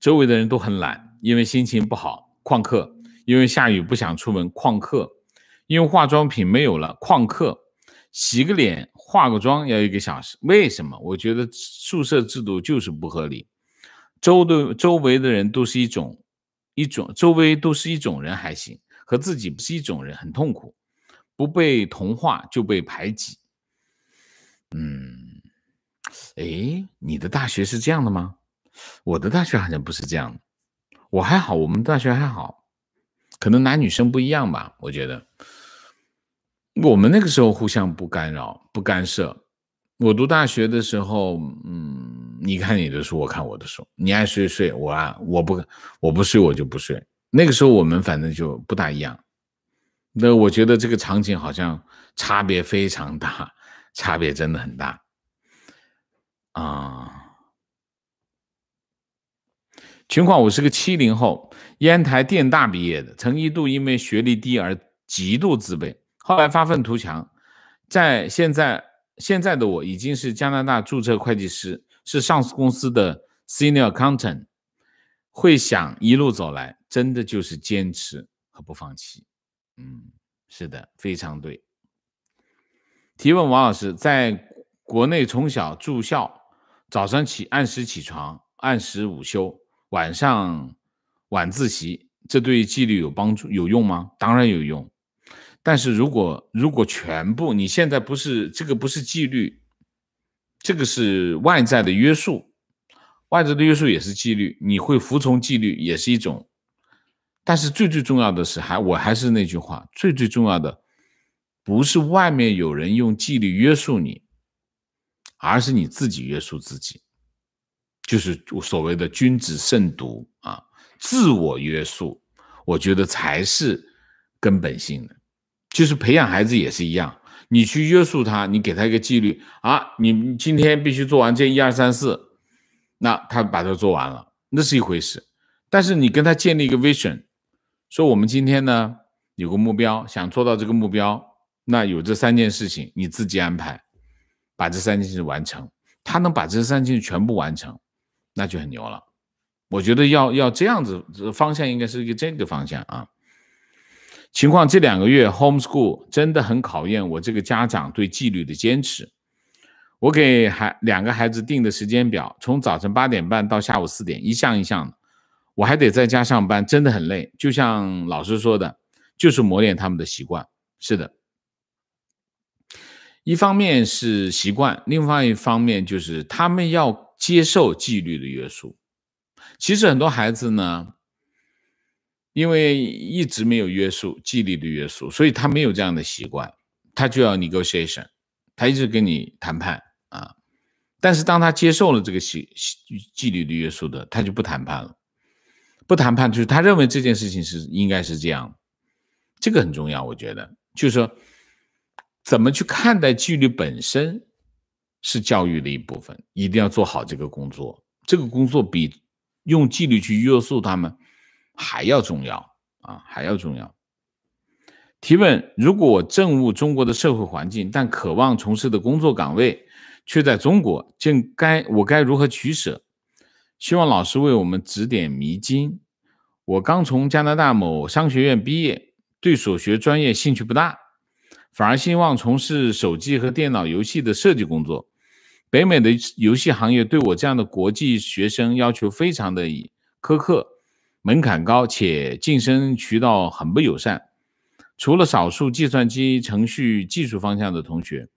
周围的人都很懒，因为心情不好旷课，因为下雨不想出门旷课，因为化妆品没有了旷课，洗个脸化个妆要一个小时。为什么？我觉得宿舍制度就是不合理。周的周围的人都是一种一种，周围都是一种人还行，和自己不是一种人很痛苦，不被同化就被排挤。嗯，哎，你的大学是这样的吗？我的大学好像不是这样。我还好，我们大学还好，可能男女生不一样吧。我觉得我们那个时候互相不干扰、不干涉。我读大学的时候，嗯，你看你的书，我看我的书，你爱睡睡，我爱我不我不睡我就不睡。那个时候我们反正就不大一样。那我觉得这个场景好像差别非常大。差别真的很大，啊！情况我是个七零后，烟台电大毕业的，曾一度因为学历低而极度自卑，后来发愤图强，在现在现在的我已经是加拿大注册会计师，是上市公司的 senior accountant。会想一路走来，真的就是坚持和不放弃。嗯，是的，非常对。提问：王老师，在国内从小住校，早上起按时起床，按时午休，晚上晚自习，这对纪律有帮助有用吗？当然有用。但是如果如果全部，你现在不是这个不是纪律，这个是外在的约束，外在的约束也是纪律，你会服从纪律也是一种。但是最最重要的是，还我还是那句话，最最重要的。不是外面有人用纪律约束你，而是你自己约束自己，就是所谓的君子慎独啊，自我约束，我觉得才是根本性的。就是培养孩子也是一样，你去约束他，你给他一个纪律啊，你今天必须做完这一二三四，那他把它做完了，那是一回事。但是你跟他建立一个 vision，说我们今天呢有个目标，想做到这个目标。那有这三件事情，你自己安排，把这三件事完成。他能把这三件事全部完成，那就很牛了。我觉得要要这样子，方向应该是一个这个方向啊。情况这两个月 homeschool 真的很考验我这个家长对纪律的坚持。我给孩两个孩子定的时间表，从早晨八点半到下午四点，一项一项的。我还得在家上班，真的很累。就像老师说的，就是磨练他们的习惯。是的。一方面是习惯，另外一方面就是他们要接受纪律的约束。其实很多孩子呢，因为一直没有约束纪律的约束，所以他没有这样的习惯，他就要 negotiation，他一直跟你谈判啊。但是当他接受了这个习纪律的约束的，他就不谈判了，不谈判就是他认为这件事情是应该是这样，这个很重要，我觉得就是说。怎么去看待纪律本身是教育的一部分？一定要做好这个工作，这个工作比用纪律去约束他们还要重要啊，还要重要。提问：如果我憎恶中国的社会环境，但渴望从事的工作岗位却在中国，这该我该如何取舍？希望老师为我们指点迷津。我刚从加拿大某商学院毕业，对所学专业兴趣不大。反而希望从事手机和电脑游戏的设计工作。北美的游戏行业对我这样的国际学生要求非常的苛刻，门槛高且晋升渠道很不友善。除了少数计算机程序技术方向的同学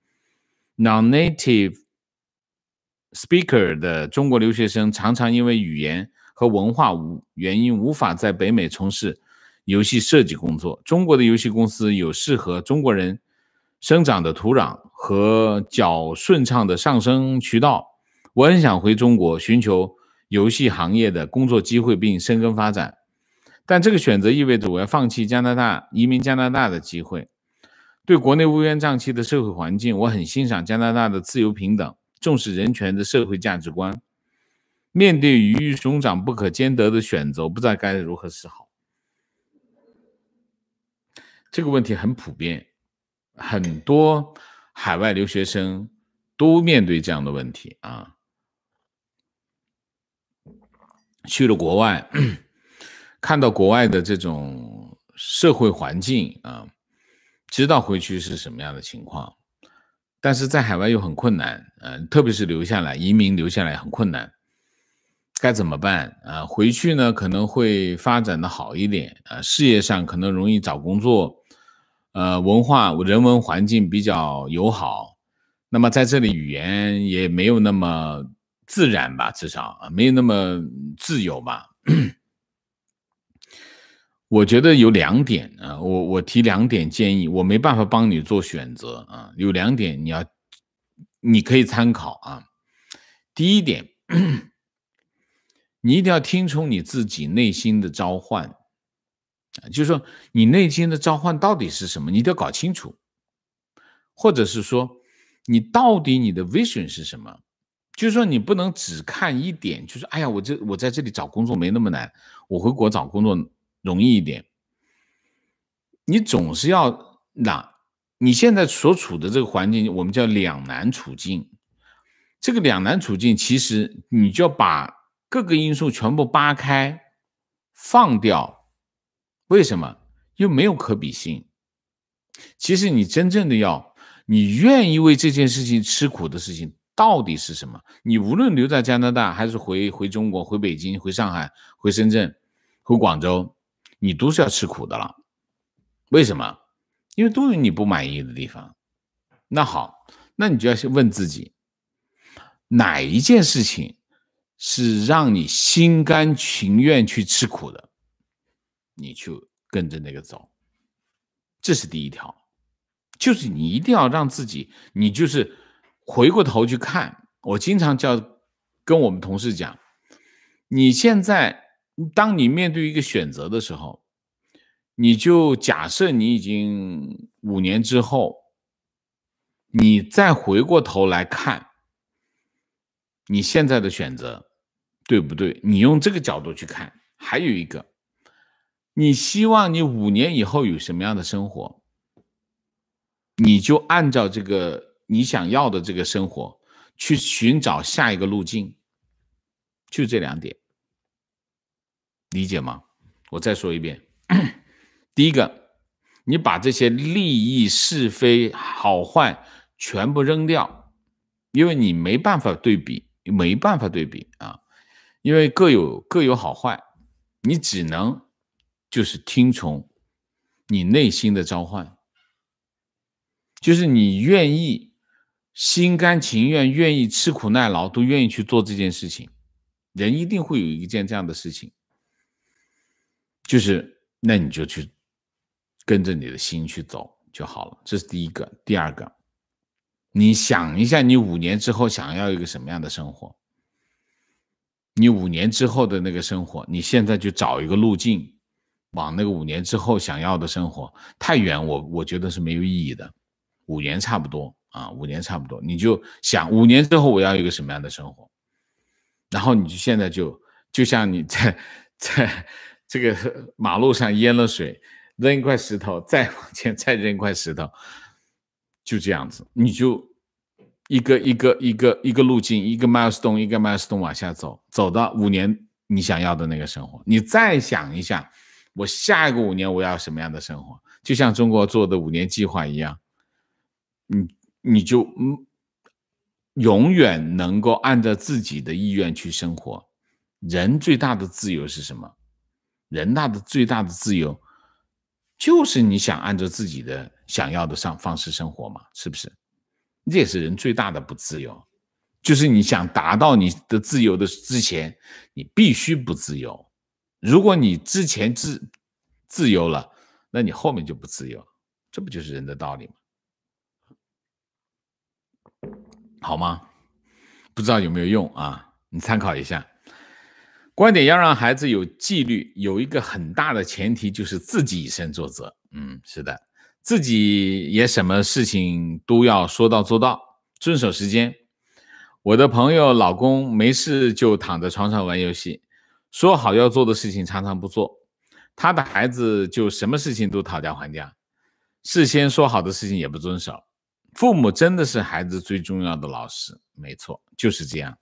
，non-native speaker 的中国留学生常常因为语言和文化无原因无法在北美从事游戏设计工作。中国的游戏公司有适合中国人。生长的土壤和较顺畅的上升渠道，我很想回中国寻求游戏行业的工作机会并深耕发展，但这个选择意味着我要放弃加拿大移民加拿大的机会。对国内乌烟瘴气的社会环境，我很欣赏加拿大的自由平等、重视人权的社会价值观。面对鱼与熊掌不可兼得的选择，不知道该如何是好。这个问题很普遍。很多海外留学生都面对这样的问题啊，去了国外，(clears throat) 看到国外的这种社会环境啊，知道回去是什么样的情况，但是在海外又很困难，嗯，特别是留下来移民留下来很困难，该怎么办啊？回去呢可能会发展的好一点啊，事业上可能容易找工作。呃，文化人文环境比较友好，那么在这里语言也没有那么自然吧，至少啊，没有那么自由吧。我觉得有两点啊，我我提两点建议，我没办法帮你做选择啊，有两点你要你可以参考啊。第一点，(clears throat) 你一定要听从你自己内心的召唤。啊，就是说你内心的召唤到底是什么，你得搞清楚，或者是说你到底你的 vision 是什么？就是说你不能只看一点，就是哎呀，我这我在这里找工作没那么难，我回国找工作容易一点。你总是要让，你现在所处的这个环境，我们叫两难处境。这个两难处境，其实你就要把各个因素全部扒开，放掉。为什么因为没有可比性？其实你真正的要，你愿意为这件事情吃苦的事情到底是什么？你无论留在加拿大，还是回回中国、回北京、回上海、回深圳、回广州，你都是要吃苦的了。为什么？因为都有你不满意的地方。那好，那你就要去问自己，哪一件事情是让你心甘情愿去吃苦的？你去跟着那个走，这是第一条，就是你一定要让自己，你就是回过头去看。我经常叫跟我们同事讲，你现在当你面对一个选择的时候，你就假设你已经五年之后，你再回过头来看你现在的选择，对不对？你用这个角度去看，还有一个。你希望你五年以后有什么样的生活，你就按照这个你想要的这个生活去寻找下一个路径，就这两点，理解吗？我再说一遍，(coughs) 第一个，你把这些利益是非好坏全部扔掉，因为你没办法对比，没办法对比啊，因为各有各有好坏，你只能。就是听从你内心的召唤，就是你愿意、心甘情愿、愿意吃苦耐劳，都愿意去做这件事情。人一定会有一件这样的事情，就是那你就去跟着你的心去走就好了。这是第一个。第二个，你想一下，你五年之后想要一个什么样的生活？你五年之后的那个生活，你现在就找一个路径。往那个五年之后想要的生活太远，我我觉得是没有意义的。五年差不多啊，五年差不多，你就想五年之后我要一个什么样的生活，然后你就现在就就像你在在这个马路上淹了水，扔一块石头，再往前再扔一块石头，就这样子，你就一个一个一个一个路径，一个 milestone，一个 milestone 往下走，走到五年你想要的那个生活，你再想一下。我下一个五年我要什么样的生活？就像中国做的五年计划一样，你你就嗯，永远能够按照自己的意愿去生活。人最大的自由是什么？人大的最大的自由就是你想按照自己的想要的上方式生活嘛？是不是？这也是人最大的不自由，就是你想达到你的自由的之前，你必须不自由。如果你之前自自由了，那你后面就不自由，这不就是人的道理吗？好吗？不知道有没有用啊？你参考一下。观点要让孩子有纪律，有一个很大的前提就是自己以身作则。嗯，是的，自己也什么事情都要说到做到，遵守时间。我的朋友老公没事就躺在床上玩游戏。说好要做的事情常常不做，他的孩子就什么事情都讨价还价，事先说好的事情也不遵守。父母真的是孩子最重要的老师，没错，就是这样。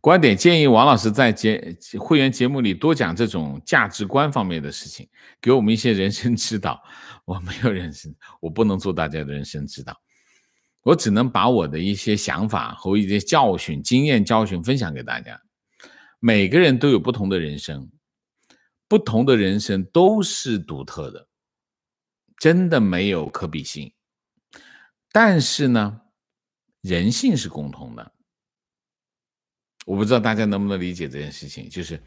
观点建议王老师在节会员节目里多讲这种价值观方面的事情，给我们一些人生指导。(laughs) 我没有人生，我不能做大家的人生指导，我只能把我的一些想法和一些教训、经验教训分享给大家。每个人都有不同的人生，不同的人生都是独特的，真的没有可比性。但是呢，人性是共同的。我不知道大家能不能理解这件事情，就是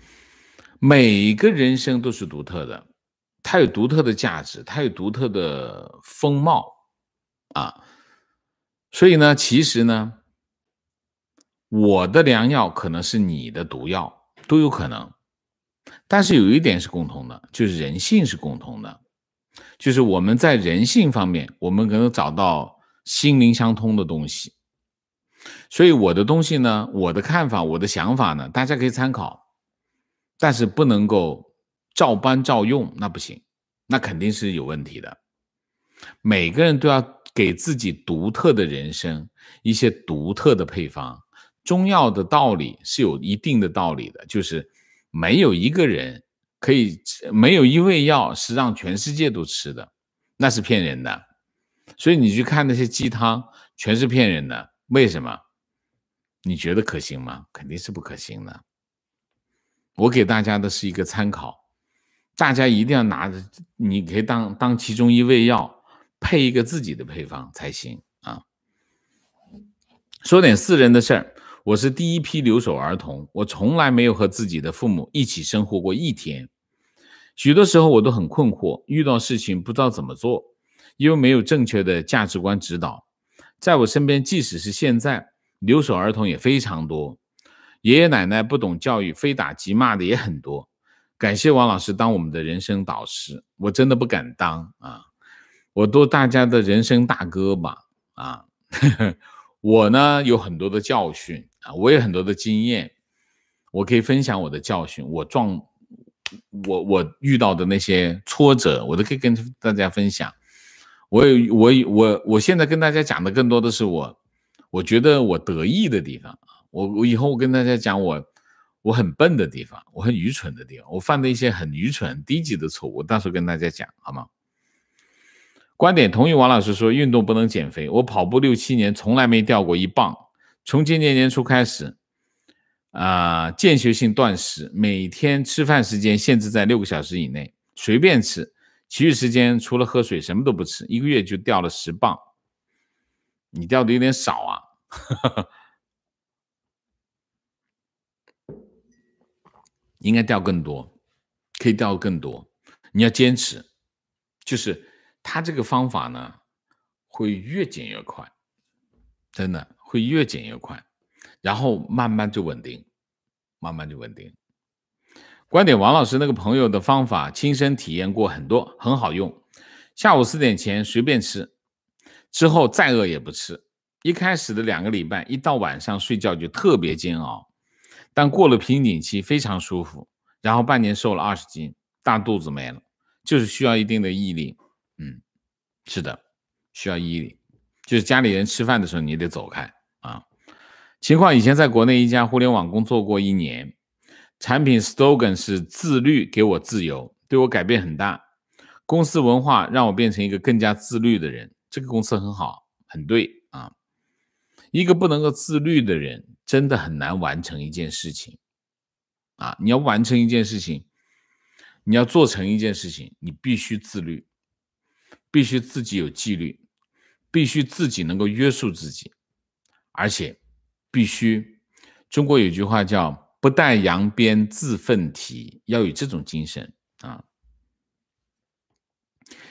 每个人生都是独特的，它有独特的价值，它有独特的风貌啊。所以呢，其实呢。我的良药可能是你的毒药，都有可能。但是有一点是共同的，就是人性是共同的，就是我们在人性方面，我们可能找到心灵相通的东西。所以我的东西呢，我的看法，我的想法呢，大家可以参考，但是不能够照搬照用，那不行，那肯定是有问题的。每个人都要给自己独特的人生一些独特的配方。中药的道理是有一定的道理的，就是没有一个人可以，没有一味药是让全世界都吃的，那是骗人的。所以你去看那些鸡汤，全是骗人的。为什么？你觉得可行吗？肯定是不可行的。我给大家的是一个参考，大家一定要拿，着，你可以当当其中一味药，配一个自己的配方才行啊。说点私人的事儿。我是第一批留守儿童，我从来没有和自己的父母一起生活过一天。许多时候我都很困惑，遇到事情不知道怎么做，因为没有正确的价值观指导。在我身边，即使是现在，留守儿童也非常多。爷爷奶奶不懂教育，非打即骂的也很多。感谢王老师当我们的人生导师，我真的不敢当啊！我做大家的人生大哥吧。啊，(laughs) 我呢有很多的教训。我有很多的经验，我可以分享我的教训，我撞，我我遇到的那些挫折，我都可以跟大家分享。我有我我我现在跟大家讲的更多的是我，我觉得我得意的地方。我我以后我跟大家讲我，我很笨的地方，我很愚蠢的地方，我犯的一些很愚蠢、低级的错误，我到时候跟大家讲好吗？观点同意王老师说，运动不能减肥。我跑步六七年，从来没掉过一磅。从今年年初开始，啊，间歇性断食，每天吃饭时间限制在六个小时以内，随便吃，其余时间除了喝水什么都不吃，一个月就掉了十磅。你掉的有点少啊，应该掉更多，可以掉更多，你要坚持。就是他这个方法呢，会越减越快，真的。会越减越快，然后慢慢就稳定，慢慢就稳定。观点：王老师那个朋友的方法亲身体验过很多，很好用。下午四点前随便吃，之后再饿也不吃。一开始的两个礼拜，一到晚上睡觉就特别煎熬，但过了瓶颈期非常舒服。然后半年瘦了二十斤，大肚子没了，就是需要一定的毅力。嗯，是的，需要毅力。就是家里人吃饭的时候，你得走开。情况以前在国内一家互联网工作过一年，产品 Stogan 是自律给我自由，对我改变很大。公司文化让我变成一个更加自律的人。这个公司很好，很对啊。一个不能够自律的人，真的很难完成一件事情啊。你要完成一件事情，你要做成一件事情，你必须自律，必须自己有纪律，必须自己能够约束自己，而且。必须，中国有句话叫“不带扬鞭自奋蹄”，要有这种精神啊。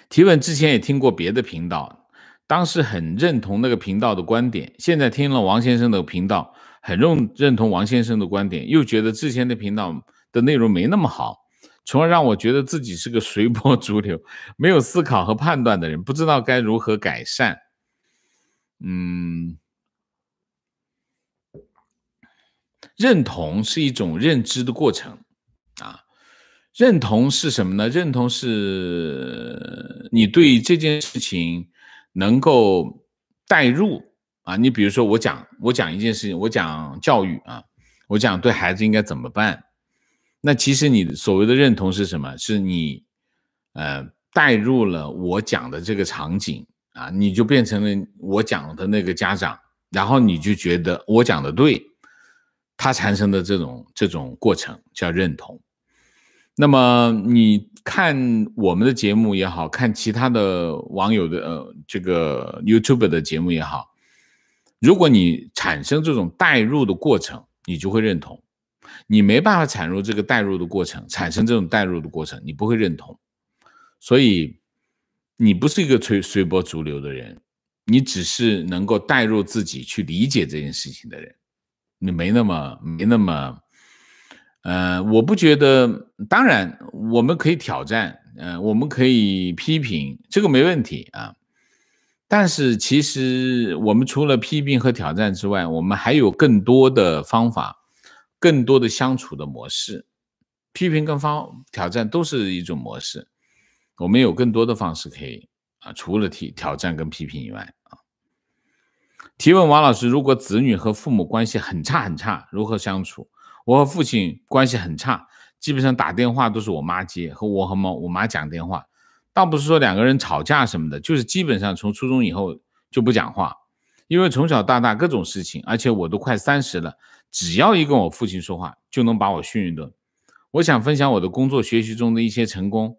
提问之前也听过别的频道，当时很认同那个频道的观点，现在听了王先生的频道，很认认同王先生的观点，又觉得之前的频道的内容没那么好，从而让我觉得自己是个随波逐流、没有思考和判断的人，不知道该如何改善。嗯。认同是一种认知的过程，啊，认同是什么呢？认同是你对这件事情能够代入啊。你比如说，我讲我讲一件事情，我讲教育啊，我讲对孩子应该怎么办。那其实你所谓的认同是什么？是你呃代入了我讲的这个场景啊，你就变成了我讲的那个家长，然后你就觉得我讲的对。它产生的这种这种过程叫认同。那么你看我们的节目也好看，其他的网友的呃这个 YouTube 的节目也好，如果你产生这种代入的过程，你就会认同；你没办法产入这个代入的过程，产生这种代入的过程，你不会认同。所以你不是一个随随波逐流的人，你只是能够代入自己去理解这件事情的人。你没那么没那么，呃，我不觉得。当然，我们可以挑战，呃，我们可以批评，这个没问题啊。但是，其实我们除了批评和挑战之外，我们还有更多的方法，更多的相处的模式。批评跟方挑战都是一种模式，我们有更多的方式可以啊，除了提挑战跟批评以外。提问王老师：如果子女和父母关系很差很差，如何相处？我和父亲关系很差，基本上打电话都是我妈接，和我和妈我妈讲电话，倒不是说两个人吵架什么的，就是基本上从初中以后就不讲话，因为从小到大各种事情，而且我都快三十了，只要一跟我父亲说话，就能把我训一顿。我想分享我的工作学习中的一些成功，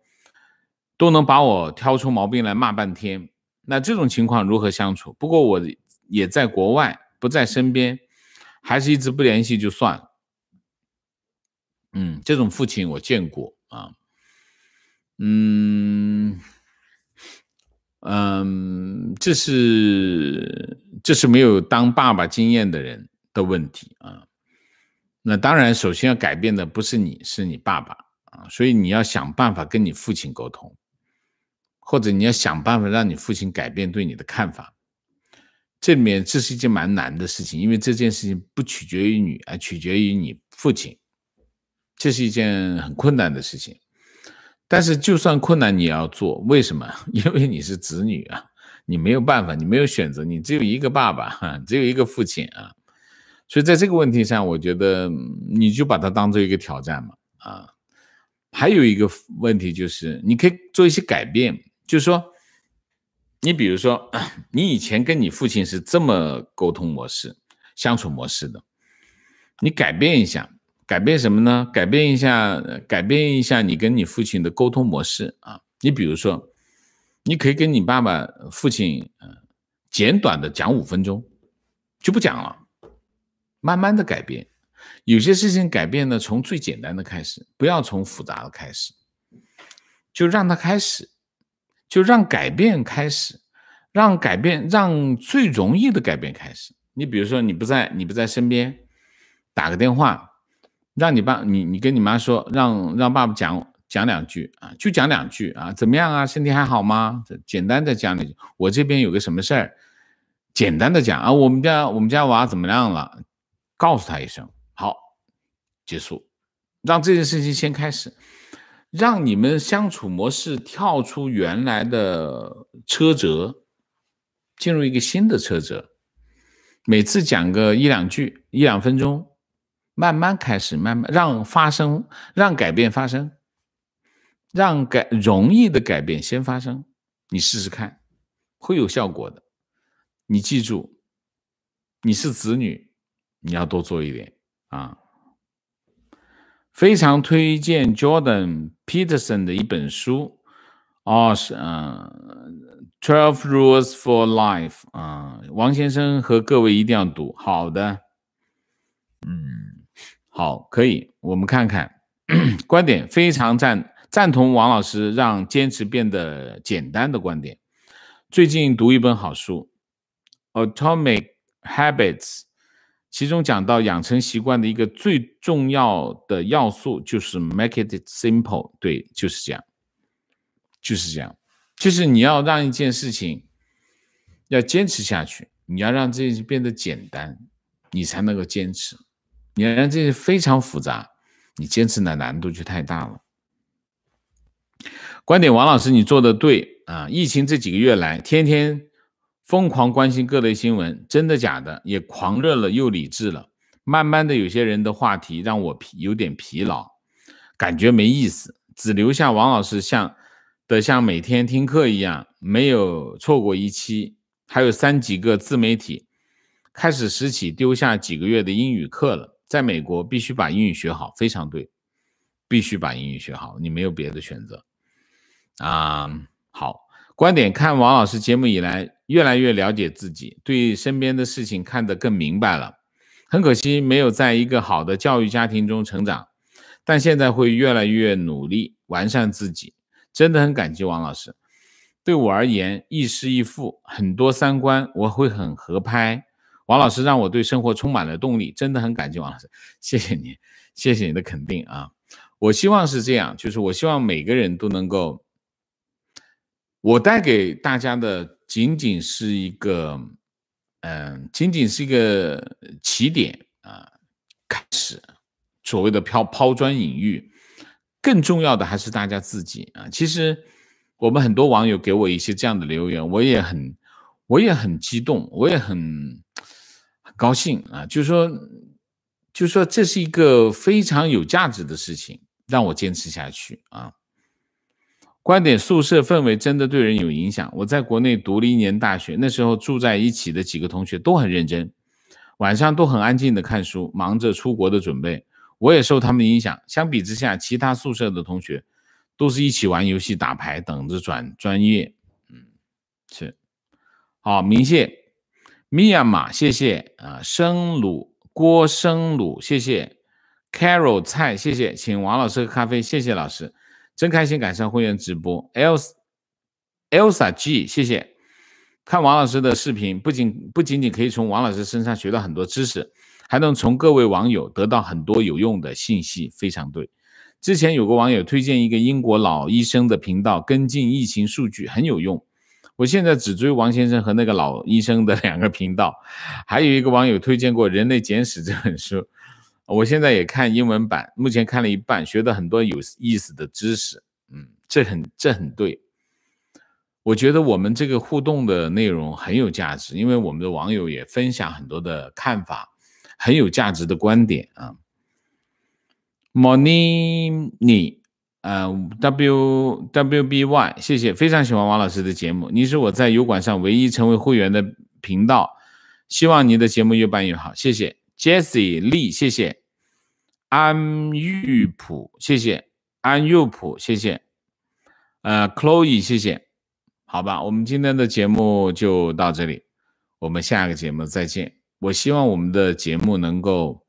都能把我挑出毛病来骂半天。那这种情况如何相处？不过我。也在国外，不在身边，还是一直不联系就算。了。嗯，这种父亲我见过啊。嗯嗯，这是这是没有当爸爸经验的人的问题啊。那当然，首先要改变的不是你，是你爸爸啊。所以你要想办法跟你父亲沟通，或者你要想办法让你父亲改变对你的看法。这里面这是一件蛮难的事情，因为这件事情不取决于你，而取决于你父亲。这是一件很困难的事情，但是就算困难，你要做。为什么？(laughs) 因为你是子女啊，你没有办法，你没有选择，你只有一个爸爸，只有一个父亲啊。所以在这个问题上，我觉得你就把它当做一个挑战嘛。啊，还有一个问题就是，你可以做一些改变，就是说。你比如说，你以前跟你父亲是这么沟通模式、相处模式的，你改变一下，改变什么呢？改变一下，改变一下你跟你父亲的沟通模式啊。你比如说，你可以跟你爸爸、父亲，简短的讲五分钟，就不讲了，慢慢的改变。有些事情改变呢，从最简单的开始，不要从复杂的开始，就让他开始。就让改变开始，让改变，让最容易的改变开始。你比如说，你不在，你不在身边，打个电话，让你爸，你你跟你妈说，让让爸爸讲讲两句啊，就讲两句啊，怎么样啊？身体还好吗？简单的讲两句，我这边有个什么事儿，简单的讲啊。我们家我们家娃怎么样了？告诉他一声，好，结束，让这件事情先开始。让你们相处模式跳出原来的车辙，进入一个新的车辙。每次讲个一两句，一两分钟，慢慢开始，慢慢让发生，让改变发生，让改容易的改变先发生。你试试看，会有效果的。你记住，你是子女，你要多做一点啊。非常推荐 Jordan。Peterson 的一本书，哦是嗯，《Twelve Rules for Life》啊，王先生和各位一定要读。好的，嗯，好，可以，我们看看观点，非常赞赞同王老师让坚持变得简单的观点。最近读一本好书，《Atomic Habits》。其中讲到养成习惯的一个最重要的要素就是 make it simple，对，就是这样，就是这样，就是你要让一件事情要坚持下去，你要让这件事变得简单，你才能够坚持。你要让这些非常复杂，你坚持的难度就太大了。观点，王老师，你做的对啊，疫情这几个月来，天天。疯狂关心各类新闻，真的假的？也狂热了又理智了。慢慢的，有些人的话题让我疲有点疲劳，感觉没意思。只留下王老师像的像每天听课一样，没有错过一期。还有三几个自媒体开始拾起丢下几个月的英语课了。在美国，必须把英语学好，非常对，必须把英语学好，你没有别的选择。啊，好观点。看王老师节目以来。越来越了解自己，对身边的事情看得更明白了。很可惜没有在一个好的教育家庭中成长，但现在会越来越努力完善自己。真的很感激王老师，对我而言，亦师亦父，很多三观我会很合拍。王老师让我对生活充满了动力，真的很感激王老师。谢谢你，谢谢你的肯定啊！我希望是这样，就是我希望每个人都能够，我带给大家的。仅仅是一个，嗯，仅仅是一个起点啊，开始，所谓的抛抛砖引玉，更重要的还是大家自己啊。其实我们很多网友给我一些这样的留言，我也很，我也很激动，我也很很高兴啊。就说，就说这是一个非常有价值的事情，让我坚持下去啊。观点宿舍氛围真的对人有影响。我在国内读了一年大学，那时候住在一起的几个同学都很认真，晚上都很安静的看书，忙着出国的准备。我也受他们的影响。相比之下，其他宿舍的同学都是一起玩游戏、打牌，等着转专业。嗯，是。好，明谢，米亚玛，谢谢啊。生鲁，郭生鲁，谢谢。Carol，蔡，谢谢。请王老师喝咖啡，谢谢老师。真开心赶上会员直播，elsa，elsa g，谢谢。看王老师的视频，不仅不仅仅可以从王老师身上学到很多知识，还能从各位网友得到很多有用的信息，非常对。之前有个网友推荐一个英国老医生的频道，跟进疫情数据很有用。我现在只追王先生和那个老医生的两个频道。还有一个网友推荐过《人类简史》这本书。我现在也看英文版，目前看了一半，学到很多有意思的知识。嗯，这很这很对。我觉得我们这个互动的内容很有价值，因为我们的网友也分享很多的看法，很有价值的观点啊。Moni，你，呃，W W B Y，谢谢，非常喜欢王老师的节目。你是我在油管上唯一成为会员的频道，希望你的节目越办越好，谢谢。Jesse Lee，谢谢。安玉普，谢谢。安玉普，谢谢。呃，Chloe，谢谢。好吧，我们今天的节目就到这里，我们下个节目再见。我希望我们的节目能够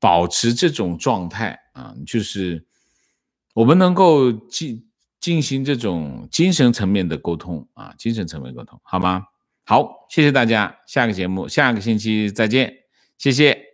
保持这种状态啊，就是我们能够进进行这种精神层面的沟通啊，精神层面沟通，好吗？好，谢谢大家，下个节目，下个星期再见。谢谢。